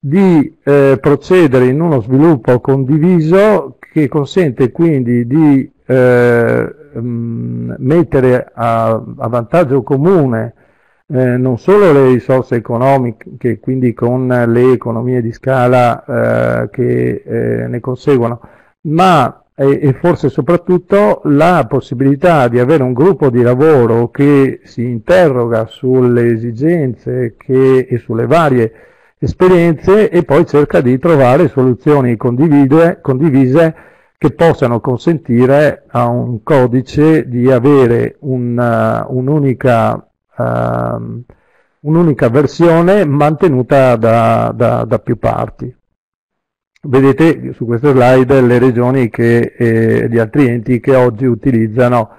di eh, procedere in uno sviluppo condiviso che consente quindi di eh, mm, mettere a, a, vantaggio comune eh, non solo le risorse economiche, quindi con le economie di scala eh, che eh, ne conseguono, ma e, e forse soprattutto la possibilità di avere un gruppo di lavoro che si interroga sulle esigenze che, e sulle varie esperienze e poi cerca di trovare soluzioni condivise che possano consentire a un codice di avere una, uh, un'unica, um, un'unica, versione mantenuta da, da, da più parti vedete su questo slide le regioni che, eh, e gli altri enti che oggi utilizzano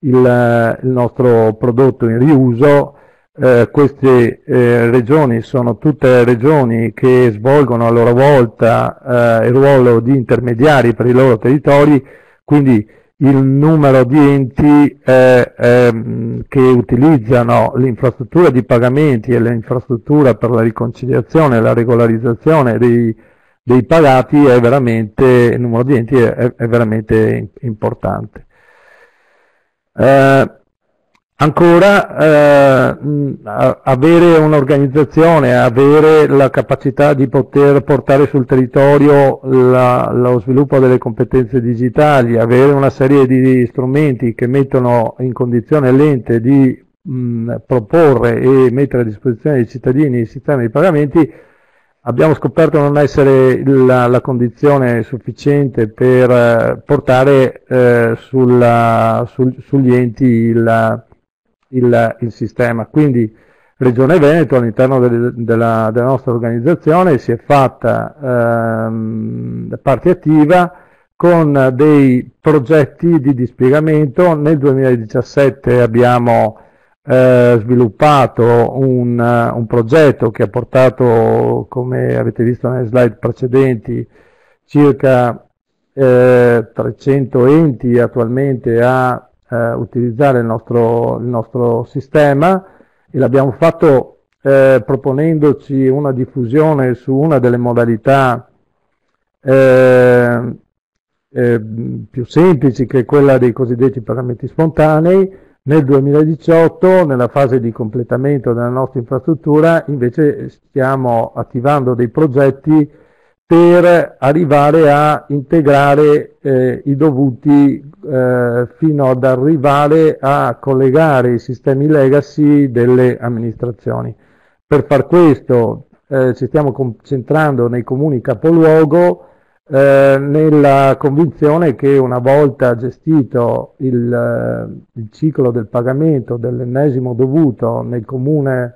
il, il nostro prodotto in riuso. Eh, queste eh, regioni sono tutte regioni che svolgono a loro volta eh, il ruolo di intermediari per i loro territori, quindi il numero di enti eh, ehm, che utilizzano l'infrastruttura di pagamenti e l'infrastruttura per la riconciliazione e la regolarizzazione dei, dei pagati è veramente, il numero di enti è, è veramente importante. Eh, ancora eh, avere un'organizzazione, avere la capacità di poter portare sul territorio la, lo sviluppo delle competenze digitali, avere una serie di strumenti che mettono in condizione l'ente di mh, proporre e mettere a disposizione dei cittadini i sistemi di pagamenti abbiamo scoperto non essere la, la condizione sufficiente per eh, portare eh, sulla, sul, sugli enti il, il, il, sistema. Quindi Regione Veneto all'interno del, della, della, nostra organizzazione si è fatta ehm, parte attiva con dei progetti di dispiegamento. Nel 2017 abbiamo eh, sviluppato un, eh, un, progetto che ha portato, come avete visto nelle slide precedenti, circa eh, 300 enti attualmente a eh, utilizzare il nostro, il nostro sistema e l'abbiamo fatto eh, proponendoci una diffusione su una delle modalità eh, eh, più semplici che è quella dei cosiddetti parlamenti spontanei nel 2018, nella fase di completamento della nostra infrastruttura, invece stiamo attivando dei progetti per arrivare a integrare eh, i dovuti eh, fino ad arrivare a collegare i sistemi legacy delle amministrazioni. Per far questo eh, ci stiamo concentrando nei comuni capoluogo, eh, nella convinzione che una volta gestito il, eh, il ciclo del pagamento dell'ennesimo dovuto nel comune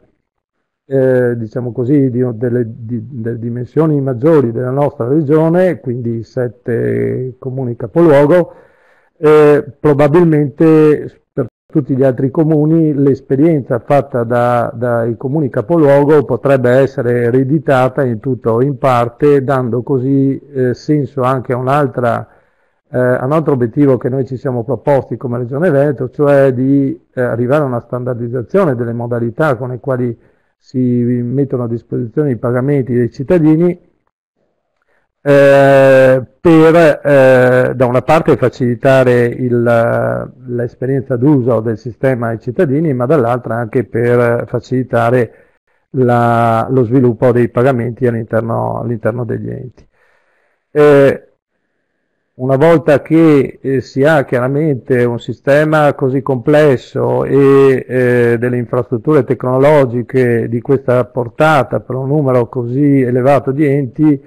eh, diciamo così, di, delle, di, delle, dimensioni maggiori della nostra regione, quindi sette comuni capoluogo, eh, probabilmente tutti gli altri comuni l'esperienza fatta dai comuni capoluogo potrebbe essere ereditata in tutto o in parte, dando così eh, senso anche a, eh, a un altro obiettivo che noi ci siamo proposti come Regione Veneto, cioè di eh, arrivare a una standardizzazione delle modalità con le quali si mettono a disposizione i pagamenti dei cittadini eh, per eh, da una parte facilitare l'esperienza d'uso del sistema ai cittadini, ma dall'altra anche per facilitare la, lo sviluppo dei pagamenti all'interno, all degli enti. Eh, una volta che eh, si ha chiaramente un sistema così complesso e eh, delle infrastrutture tecnologiche di questa portata per un numero così elevato di enti,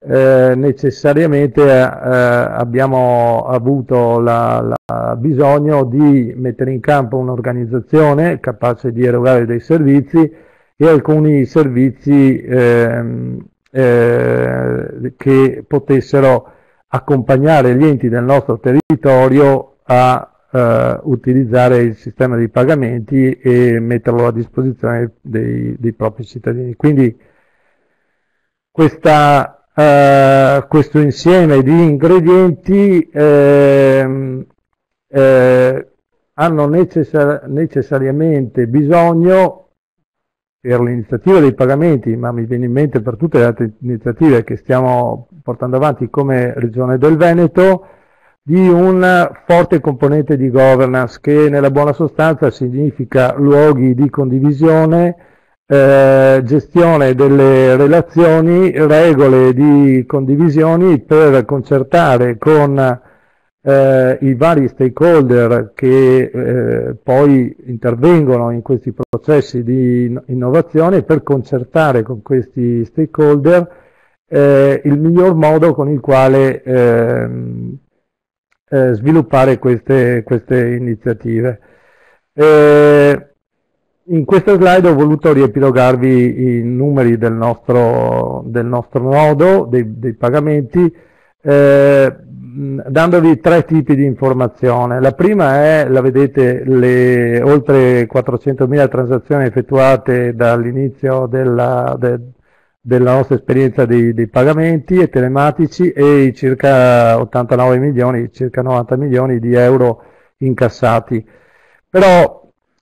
eh, necessariamente eh, eh, abbiamo avuto la, la bisogno di mettere in campo un'organizzazione capace di erogare dei servizi e alcuni servizi ehm, eh, che potessero accompagnare gli enti del nostro territorio a eh, utilizzare il sistema di pagamenti e metterlo a disposizione dei, dei propri cittadini. Quindi questa eh, questo insieme di ingredienti eh, eh, hanno necessar necessariamente bisogno per l'iniziativa dei pagamenti, ma mi viene in mente per tutte le altre iniziative che stiamo portando avanti come Regione del Veneto, di un forte componente di governance che nella buona sostanza significa luoghi di condivisione, eh, gestione delle relazioni, regole di condivisioni per concertare con eh, i vari stakeholder che eh, poi intervengono in questi processi di innovazione per concertare con questi stakeholder eh, il miglior modo con il quale ehm, eh, sviluppare queste, queste iniziative. Eh, in questa slide ho voluto riepilogarvi i numeri del nostro, del nostro nodo, dei, dei pagamenti, eh, dandovi tre tipi di informazione. La prima è, la vedete, le oltre 400.000 transazioni effettuate dall'inizio della, de, della, nostra esperienza dei, dei, pagamenti e telematici e i circa 89 milioni, circa 90 milioni di euro incassati. Però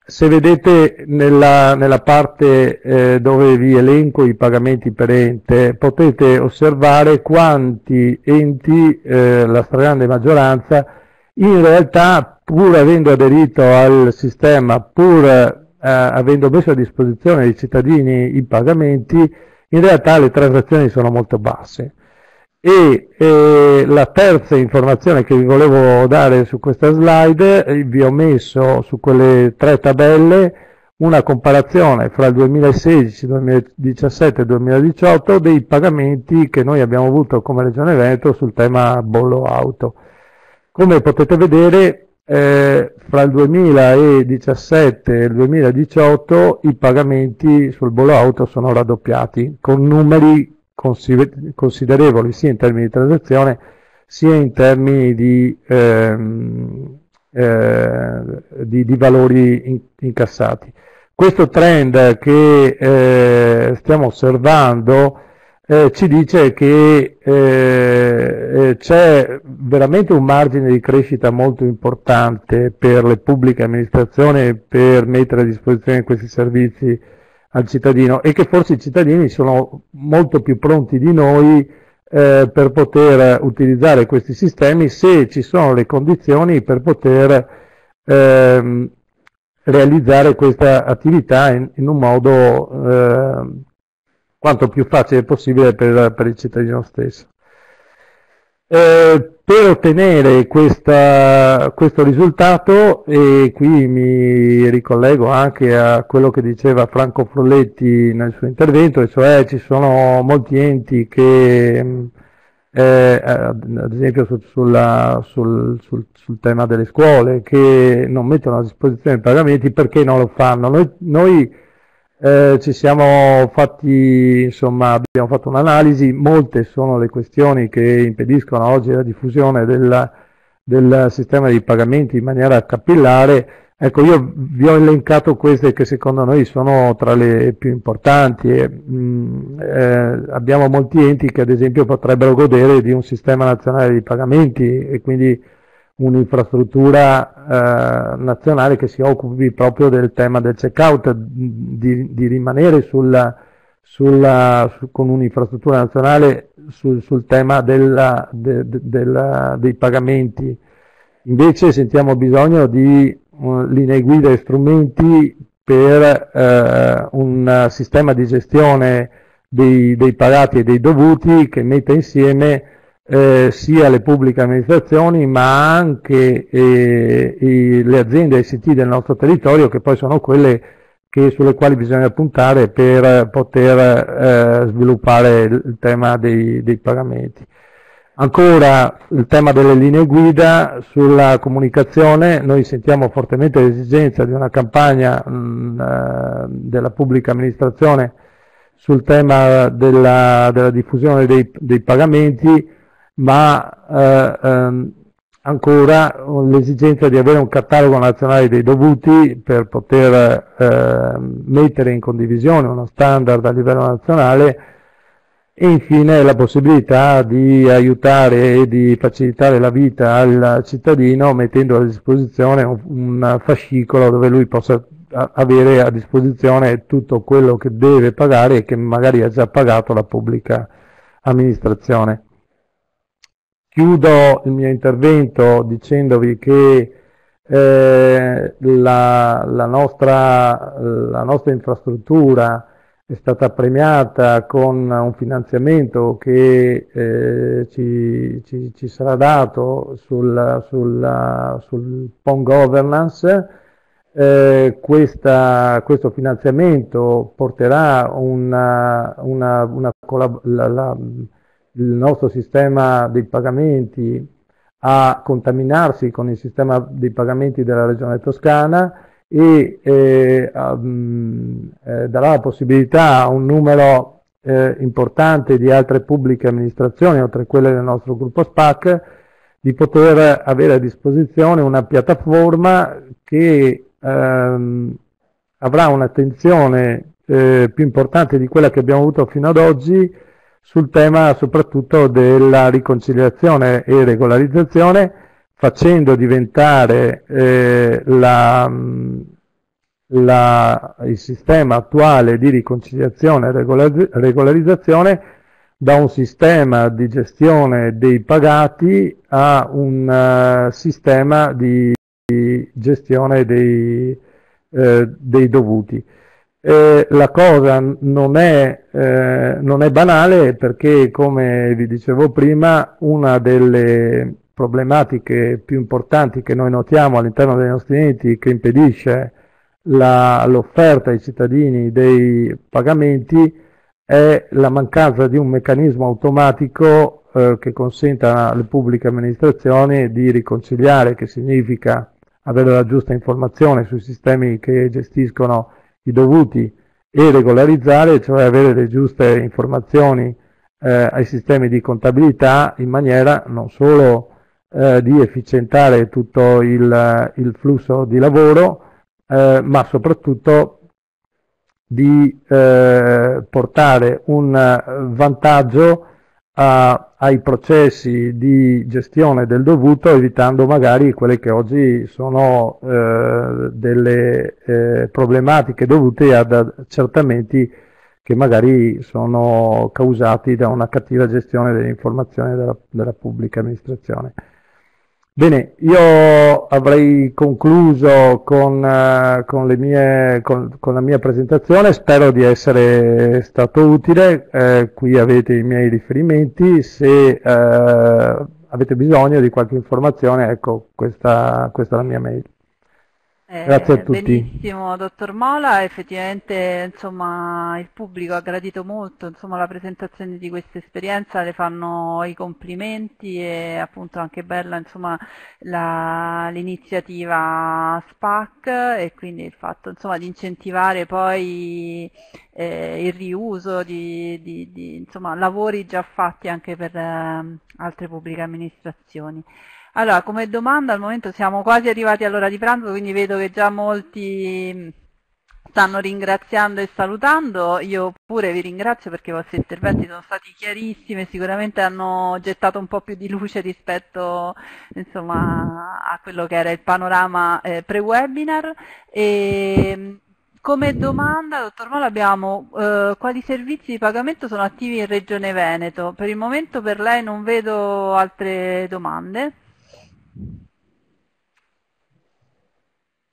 se vedete nella, nella parte eh, dove vi elenco i pagamenti per ente, potete osservare quanti enti, eh, la stragrande maggioranza, in realtà pur avendo aderito al sistema, pur eh, avendo messo a disposizione dei cittadini i pagamenti, in realtà le transazioni sono molto basse. E eh, la terza informazione che vi volevo dare su questa slide, eh, vi ho messo su quelle tre tabelle una comparazione fra il 2016, 2017 e 2018 dei pagamenti che noi abbiamo avuto come Regione Veneto sul tema bollo auto. Come potete vedere, eh, fra il 2017 e il 2018 i pagamenti sul bollo auto sono raddoppiati, con numeri considerevoli sia in termini di transazione sia in termini di, ehm, eh, di, di valori in, incassati. Questo trend che eh, stiamo osservando eh, ci dice che eh, eh c'è veramente un margine di crescita molto importante per le pubbliche amministrazioni per mettere a disposizione questi servizi al cittadino e che forse i cittadini sono molto più pronti di noi eh, per poter utilizzare questi sistemi se ci sono le condizioni per poter ehm, realizzare questa attività in, in un modo eh, quanto più facile possibile per, per il cittadino stesso. Eh, per ottenere questa, questo risultato, e qui mi ricollego anche a quello che diceva Franco Frolletti nel suo intervento, e cioè ci sono molti enti che, mm, eh, ad esempio su, sulla, sul, sul, sul, tema delle scuole, che non mettono a disposizione i pagamenti perché non lo fanno. Noi, noi eh, ci siamo fatti, insomma, abbiamo fatto un'analisi, molte sono le questioni che impediscono oggi la diffusione del, del sistema di pagamenti in maniera capillare. Ecco, io vi ho elencato queste che secondo noi sono tra le più importanti. E, mh, mm, eh, abbiamo molti enti che ad esempio potrebbero godere di un sistema nazionale di pagamenti e quindi un'infrastruttura eh, nazionale che si occupi proprio del tema del checkout, di, di rimanere sulla, sulla, su, con un'infrastruttura nazionale sul, sul tema della, de, de, della, dei pagamenti. Invece sentiamo bisogno di uh, linee guida e strumenti per uh, un sistema di gestione dei, dei pagati e dei dovuti che metta insieme eh, sia le pubbliche amministrazioni ma anche eh, i, le aziende ICT del nostro territorio che poi sono quelle che, sulle quali bisogna puntare per poter eh, sviluppare il tema dei, dei, pagamenti. Ancora il tema delle linee guida sulla comunicazione, noi sentiamo fortemente l'esigenza di una campagna mh, eh, della pubblica amministrazione sul tema della, della diffusione dei, dei pagamenti, ma eh, ehm, ancora l'esigenza di avere un catalogo nazionale dei dovuti per poter eh, mettere in condivisione uno standard a livello nazionale e infine la possibilità di aiutare e di facilitare la vita al cittadino mettendo a disposizione un, un fascicolo dove lui possa avere a disposizione tutto quello che deve pagare e che magari ha già pagato la pubblica amministrazione. Chiudo il mio intervento dicendovi che eh, la, la, nostra, la nostra infrastruttura è stata premiata con un finanziamento che eh, ci, ci, ci, sarà dato sul, sul, sul PON governance. Eh, questa, questo finanziamento porterà una, una, una la, il nostro sistema dei pagamenti a contaminarsi con il sistema dei pagamenti della regione toscana e eh, um, eh, darà la possibilità a un numero eh, importante di altre pubbliche amministrazioni, oltre a quelle del nostro gruppo SPAC, di poter avere a disposizione una piattaforma che ehm, avrà un'attenzione eh, più importante di quella che abbiamo avuto fino ad oggi sul tema soprattutto della riconciliazione e regolarizzazione, facendo diventare eh, la, mm, la, il sistema attuale di riconciliazione e regolarizzazione da un sistema di gestione dei pagati a un uh, sistema di gestione dei, eh, dei dovuti. Eh, la cosa non è, eh, non è banale perché, come vi dicevo prima, una delle problematiche più importanti che noi notiamo all'interno dei nostri enti che impedisce la, l'offerta ai cittadini dei pagamenti è la mancanza di un meccanismo automatico eh, che consenta alle pubbliche amministrazioni di riconciliare, che significa avere la giusta informazione sui sistemi che gestiscono i dovuti e regolarizzare, cioè avere le giuste informazioni eh, ai sistemi di contabilità in maniera non solo eh, di efficientare tutto il, il flusso di lavoro, eh, ma soprattutto di eh, portare un eh, vantaggio a, ai processi di gestione del dovuto, evitando magari quelle che oggi sono eh, delle eh, problematiche dovute ad accertamenti che magari sono causati da una cattiva gestione delle informazioni della, della pubblica amministrazione. Bene, io avrei concluso con, uh, con, mie, con, con, la mia presentazione, spero di essere stato utile, eh, qui avete i miei riferimenti, se eh, avete bisogno di qualche informazione, ecco, questa, questa è la mia mail. Eh, Grazie a tutti. Benissimo, dottor Mola, effettivamente insomma, il pubblico ha gradito molto insomma, la presentazione di questa esperienza, le fanno i complimenti e appunto anche bella l'iniziativa SPAC e quindi il fatto insomma, di incentivare poi eh, il riuso di, di, di lavori già fatti anche per eh, altre pubbliche amministrazioni. Allora, come domanda al momento siamo quasi arrivati all'ora di pranzo, quindi vedo che già molti mm, stanno ringraziando e salutando, io pure vi ringrazio perché i vostri interventi sono stati chiarissimi, e sicuramente hanno gettato un po' più di luce rispetto insomma, a quello che era il panorama eh, pre-webinar. Mm, come domanda, dottor Mola, abbiamo eh, quali servizi di pagamento sono attivi in Regione Veneto? Per il momento per lei non vedo altre domande.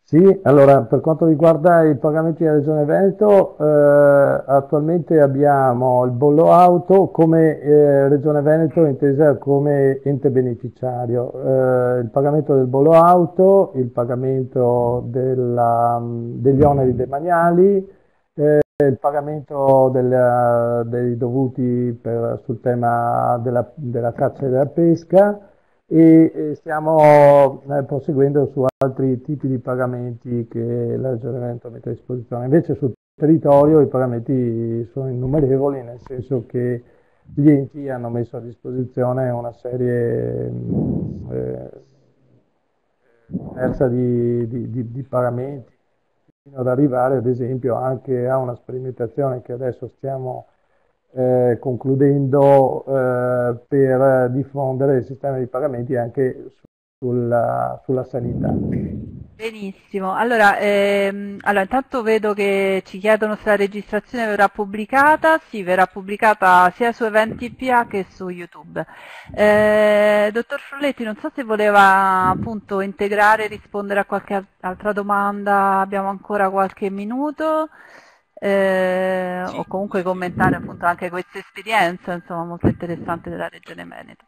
Sì, allora per quanto riguarda i pagamenti della Regione Veneto, eh, attualmente abbiamo il bollo auto come eh, Regione Veneto intesa come ente beneficiario, eh, il pagamento del bollo auto, il pagamento della, degli oneri demaniali, eh, il pagamento del, dei dovuti per, sul tema della, della caccia e della pesca e stiamo eh, proseguendo su altri tipi di pagamenti che l'aggiornamento mette a disposizione. Invece sul territorio i pagamenti sono innumerevoli, nel senso che gli enti hanno messo a disposizione una serie eh, diversa di, di, di, di, pagamenti, fino ad arrivare ad esempio anche a una sperimentazione che adesso stiamo eh, concludendo eh, per diffondere il sistema di pagamenti anche sulla, sulla, sanità. Benissimo, allora, ehm, allora, intanto vedo che ci chiedono se la registrazione verrà pubblicata, sì verrà pubblicata sia su Eventi PA che su YouTube. Eh, dottor Frulletti, non so se voleva appunto integrare rispondere a qualche altra domanda, abbiamo ancora qualche minuto eh, o comunque commentare appunto anche questa esperienza insomma, molto interessante della Regione Veneto.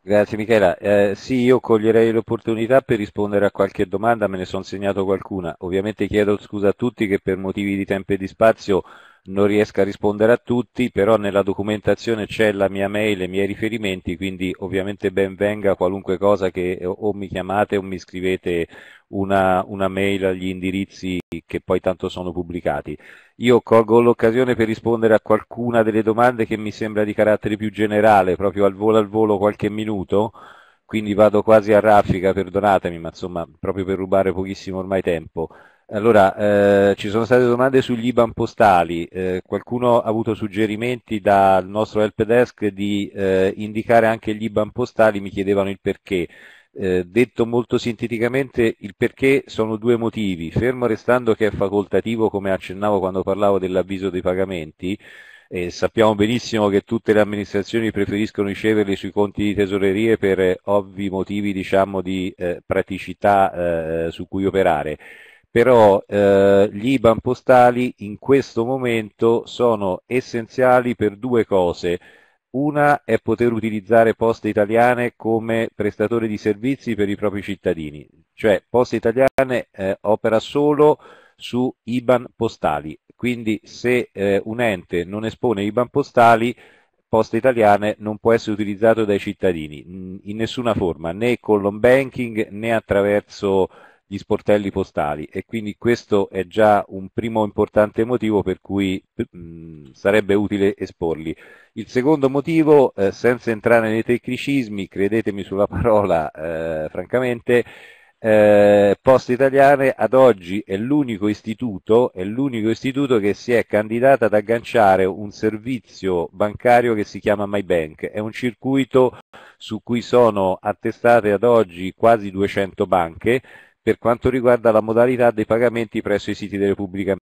Grazie Michela. Eh, sì, io coglierei l'opportunità per rispondere a qualche domanda, me ne sono segnato qualcuna. Ovviamente chiedo scusa a tutti che per motivi di tempo e di spazio non riesco a rispondere a tutti, però nella documentazione c'è la mia mail e i miei riferimenti, quindi ovviamente ben venga qualunque cosa che o mi chiamate o mi scrivete una, una mail agli indirizzi che poi tanto sono pubblicati. Io colgo l'occasione per rispondere a qualcuna delle domande che mi sembra di carattere più generale, proprio al volo al volo qualche minuto, quindi vado quasi a raffica, perdonatemi, ma insomma proprio per rubare pochissimo ormai tempo. Allora, eh, ci sono state domande sugli IBAN postali, eh, qualcuno ha avuto suggerimenti dal nostro helpdesk di eh, indicare anche gli IBAN postali, mi chiedevano il perché. Eh, detto molto sinteticamente, il perché sono due motivi, fermo restando che è facoltativo, come accennavo quando parlavo dell'avviso dei pagamenti, e sappiamo benissimo che tutte le amministrazioni preferiscono riceverli sui conti di tesorerie per ovvi motivi diciamo, di eh, praticità eh, su cui operare però eh, gli IBAN postali in questo momento sono essenziali per due cose. Una è poter utilizzare Poste Italiane come prestatore di servizi per i propri cittadini, cioè Poste Italiane eh, opera solo su IBAN postali, quindi se eh, un ente non espone IBAN postali, Poste Italiane non può essere utilizzato dai cittadini in nessuna forma, né con l'on banking né attraverso gli sportelli postali e quindi questo è già un primo importante motivo per cui mh, sarebbe utile esporli. Il secondo motivo, eh, senza entrare nei tecnicismi, credetemi sulla parola eh, francamente, eh, Poste Italiane ad oggi è l'unico, istituto, è l'unico istituto che si è candidato ad agganciare un servizio bancario che si chiama MyBank. È un circuito su cui sono attestate ad oggi quasi 200 banche, per quanto riguarda la modalità dei pagamenti presso i siti delle pubbliche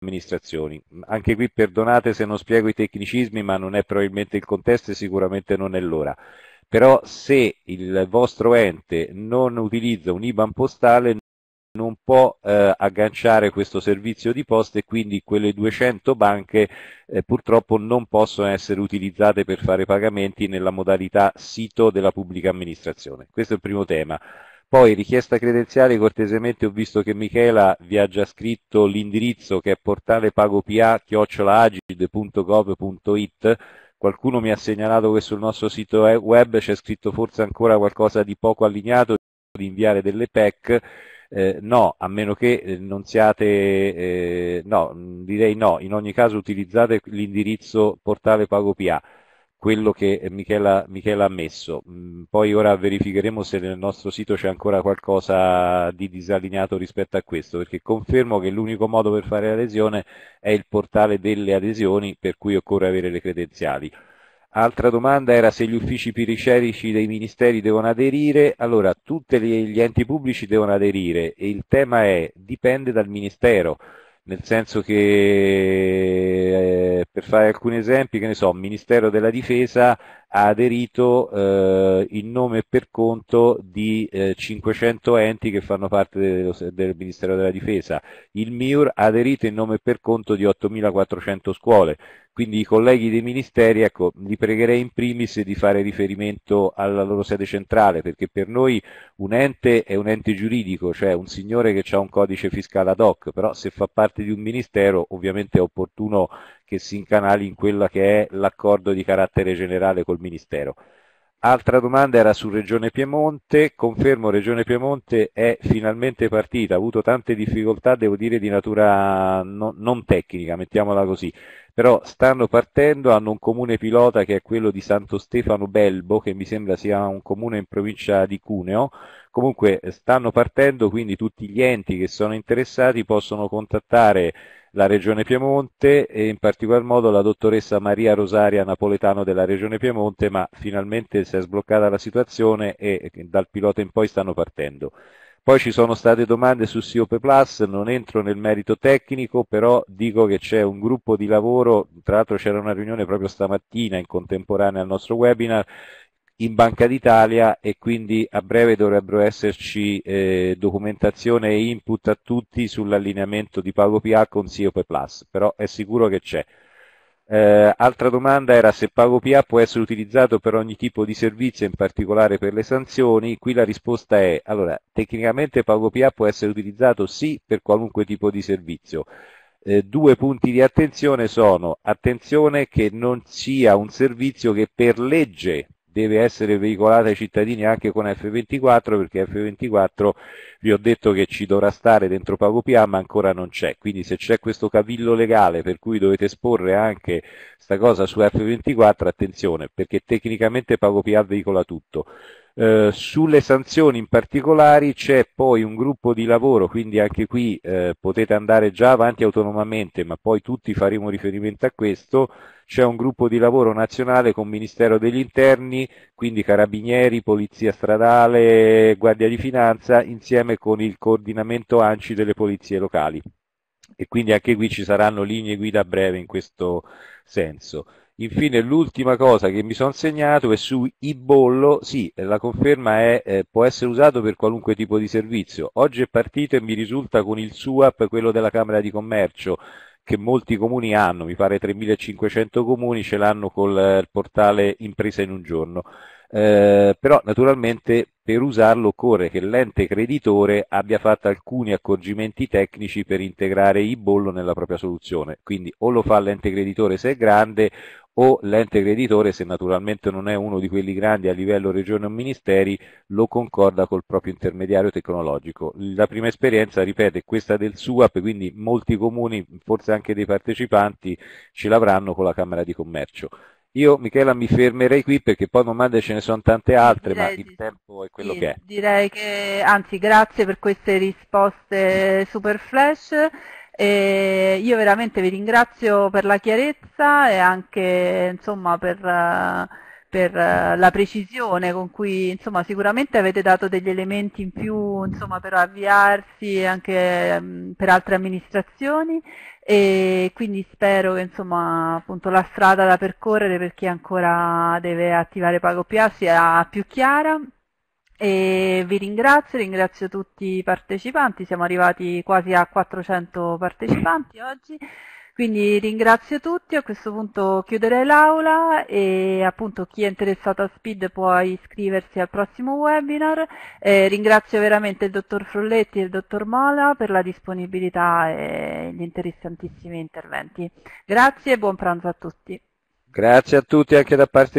amministrazioni. Anche qui perdonate se non spiego i tecnicismi, ma non è probabilmente il contesto e sicuramente non è l'ora. Però se il vostro ente non utilizza un IBAN postale non può eh, agganciare questo servizio di posta e quindi quelle 200 banche eh, purtroppo non possono essere utilizzate per fare pagamenti nella modalità sito della pubblica amministrazione. Questo è il primo tema. Poi richiesta credenziale, cortesemente ho visto che Michela vi ha già scritto l'indirizzo che è portale pagopia.agid.gov.it qualcuno mi ha segnalato che sul nostro sito web c'è scritto forse ancora qualcosa di poco allineato di inviare delle PEC, eh, no, a meno che eh, non siate, eh, no, direi no, in ogni caso utilizzate l'indirizzo portale PagoPA quello che eh, Michela, Michela ha messo. Mm, poi ora verificheremo se nel nostro sito c'è ancora qualcosa di disallineato rispetto a questo, perché confermo che l'unico modo per fare l'adesione è il portale delle adesioni, per cui occorre avere le credenziali. Altra domanda era se gli uffici periferici dei ministeri devono aderire. Allora, tutti gli enti pubblici devono aderire e il tema è dipende dal ministero nel senso che eh, per fare alcuni esempi, che ne so, il Ministero della Difesa ha aderito eh, in nome e per conto di eh, 500 enti che fanno parte dello, del Ministero della Difesa, il MIUR ha aderito in nome e per conto di 8.400 scuole, quindi i colleghi dei ministeri, ecco, li pregherei in primis di fare riferimento alla loro sede centrale, perché per noi un ente è un ente giuridico, cioè un signore che ha un codice fiscale ad hoc, però se fa parte di un ministero ovviamente è opportuno che si incanali in quella che è l'accordo di carattere generale col ministero. Altra domanda era su Regione Piemonte, confermo Regione Piemonte è finalmente partita, ha avuto tante difficoltà devo dire di natura non, non tecnica, mettiamola così, però stanno partendo, hanno un comune pilota che è quello di Santo Stefano Belbo, che mi sembra sia un comune in provincia di Cuneo, comunque eh, stanno partendo, quindi tutti gli enti che sono interessati possono contattare la Regione Piemonte e in particolar modo la dottoressa Maria Rosaria Napoletano della Regione Piemonte, ma finalmente si è sbloccata la situazione e eh, dal pilota in poi stanno partendo. Poi ci sono state domande su SIOPE Plus, non entro nel merito tecnico, però dico che c'è un gruppo di lavoro, tra l'altro c'era una riunione proprio stamattina in contemporanea al nostro webinar, in Banca d'Italia e quindi a breve dovrebbero esserci eh, documentazione e input a tutti sull'allineamento di PagoPA con SIOPE Plus, però è sicuro che c'è. Eh, altra domanda era se PagoPA può essere utilizzato per ogni tipo di servizio, in particolare per le sanzioni. Qui la risposta è, allora, tecnicamente PagoPA può essere utilizzato sì per qualunque tipo di servizio. Eh, due punti di attenzione sono, attenzione che non sia un servizio che per legge deve essere veicolato ai cittadini anche con F24 perché F24 vi ho detto che ci dovrà stare dentro PagoPA ma ancora non c'è, quindi se c'è questo cavillo legale per cui dovete esporre anche sta cosa su F24 attenzione perché tecnicamente PagoPA veicola tutto. Eh, sulle sanzioni in particolare c'è poi un gruppo di lavoro, quindi anche qui eh, potete andare già avanti autonomamente, ma poi tutti faremo riferimento a questo, c'è un gruppo di lavoro nazionale con Ministero degli Interni, quindi Carabinieri, Polizia Stradale, Guardia di Finanza, insieme insieme con il coordinamento ANCI delle polizie locali e quindi anche qui ci saranno linee guida breve in questo senso. Infine l'ultima cosa che mi sono segnato è su iBollo, sì la conferma è eh, può essere usato per qualunque tipo di servizio, oggi è partito e mi risulta con il SUAP, quello della Camera di Commercio, che molti comuni hanno, mi pare 3.500 comuni ce l'hanno col eh, portale Impresa in un giorno. Eh, però naturalmente per usarlo occorre che l'ente creditore abbia fatto alcuni accorgimenti tecnici per integrare i bollo nella propria soluzione, quindi o lo fa l'ente creditore se è grande o l'ente creditore, se naturalmente non è uno di quelli grandi a livello regione o ministeri, lo concorda col proprio intermediario tecnologico. La prima esperienza, ripeto, è questa del SUAP, quindi molti comuni, forse anche dei partecipanti, ce l'avranno con la Camera di Commercio. Io Michela mi fermerei qui perché poi domande ce ne sono tante altre, direi, ma il tempo è quello sì, che è. Direi che, anzi grazie per queste risposte super flash. E io veramente vi ringrazio per la chiarezza e anche insomma, per, per, la precisione con cui insomma, sicuramente avete dato degli elementi in più insomma, per avviarsi anche per altre amministrazioni e quindi spero che insomma, appunto, la strada da percorrere per chi ancora deve attivare PagoPA sia più chiara e vi ringrazio, ringrazio tutti i partecipanti, siamo arrivati quasi a 400 partecipanti oggi quindi ringrazio tutti, a questo punto chiuderei l'aula e appunto chi è interessato a SPID può iscriversi al prossimo webinar. Eh, ringrazio veramente il dottor Frulletti e il dottor Mola per la disponibilità e gli interessantissimi interventi. Grazie e buon pranzo a tutti. Grazie a tutti anche da parte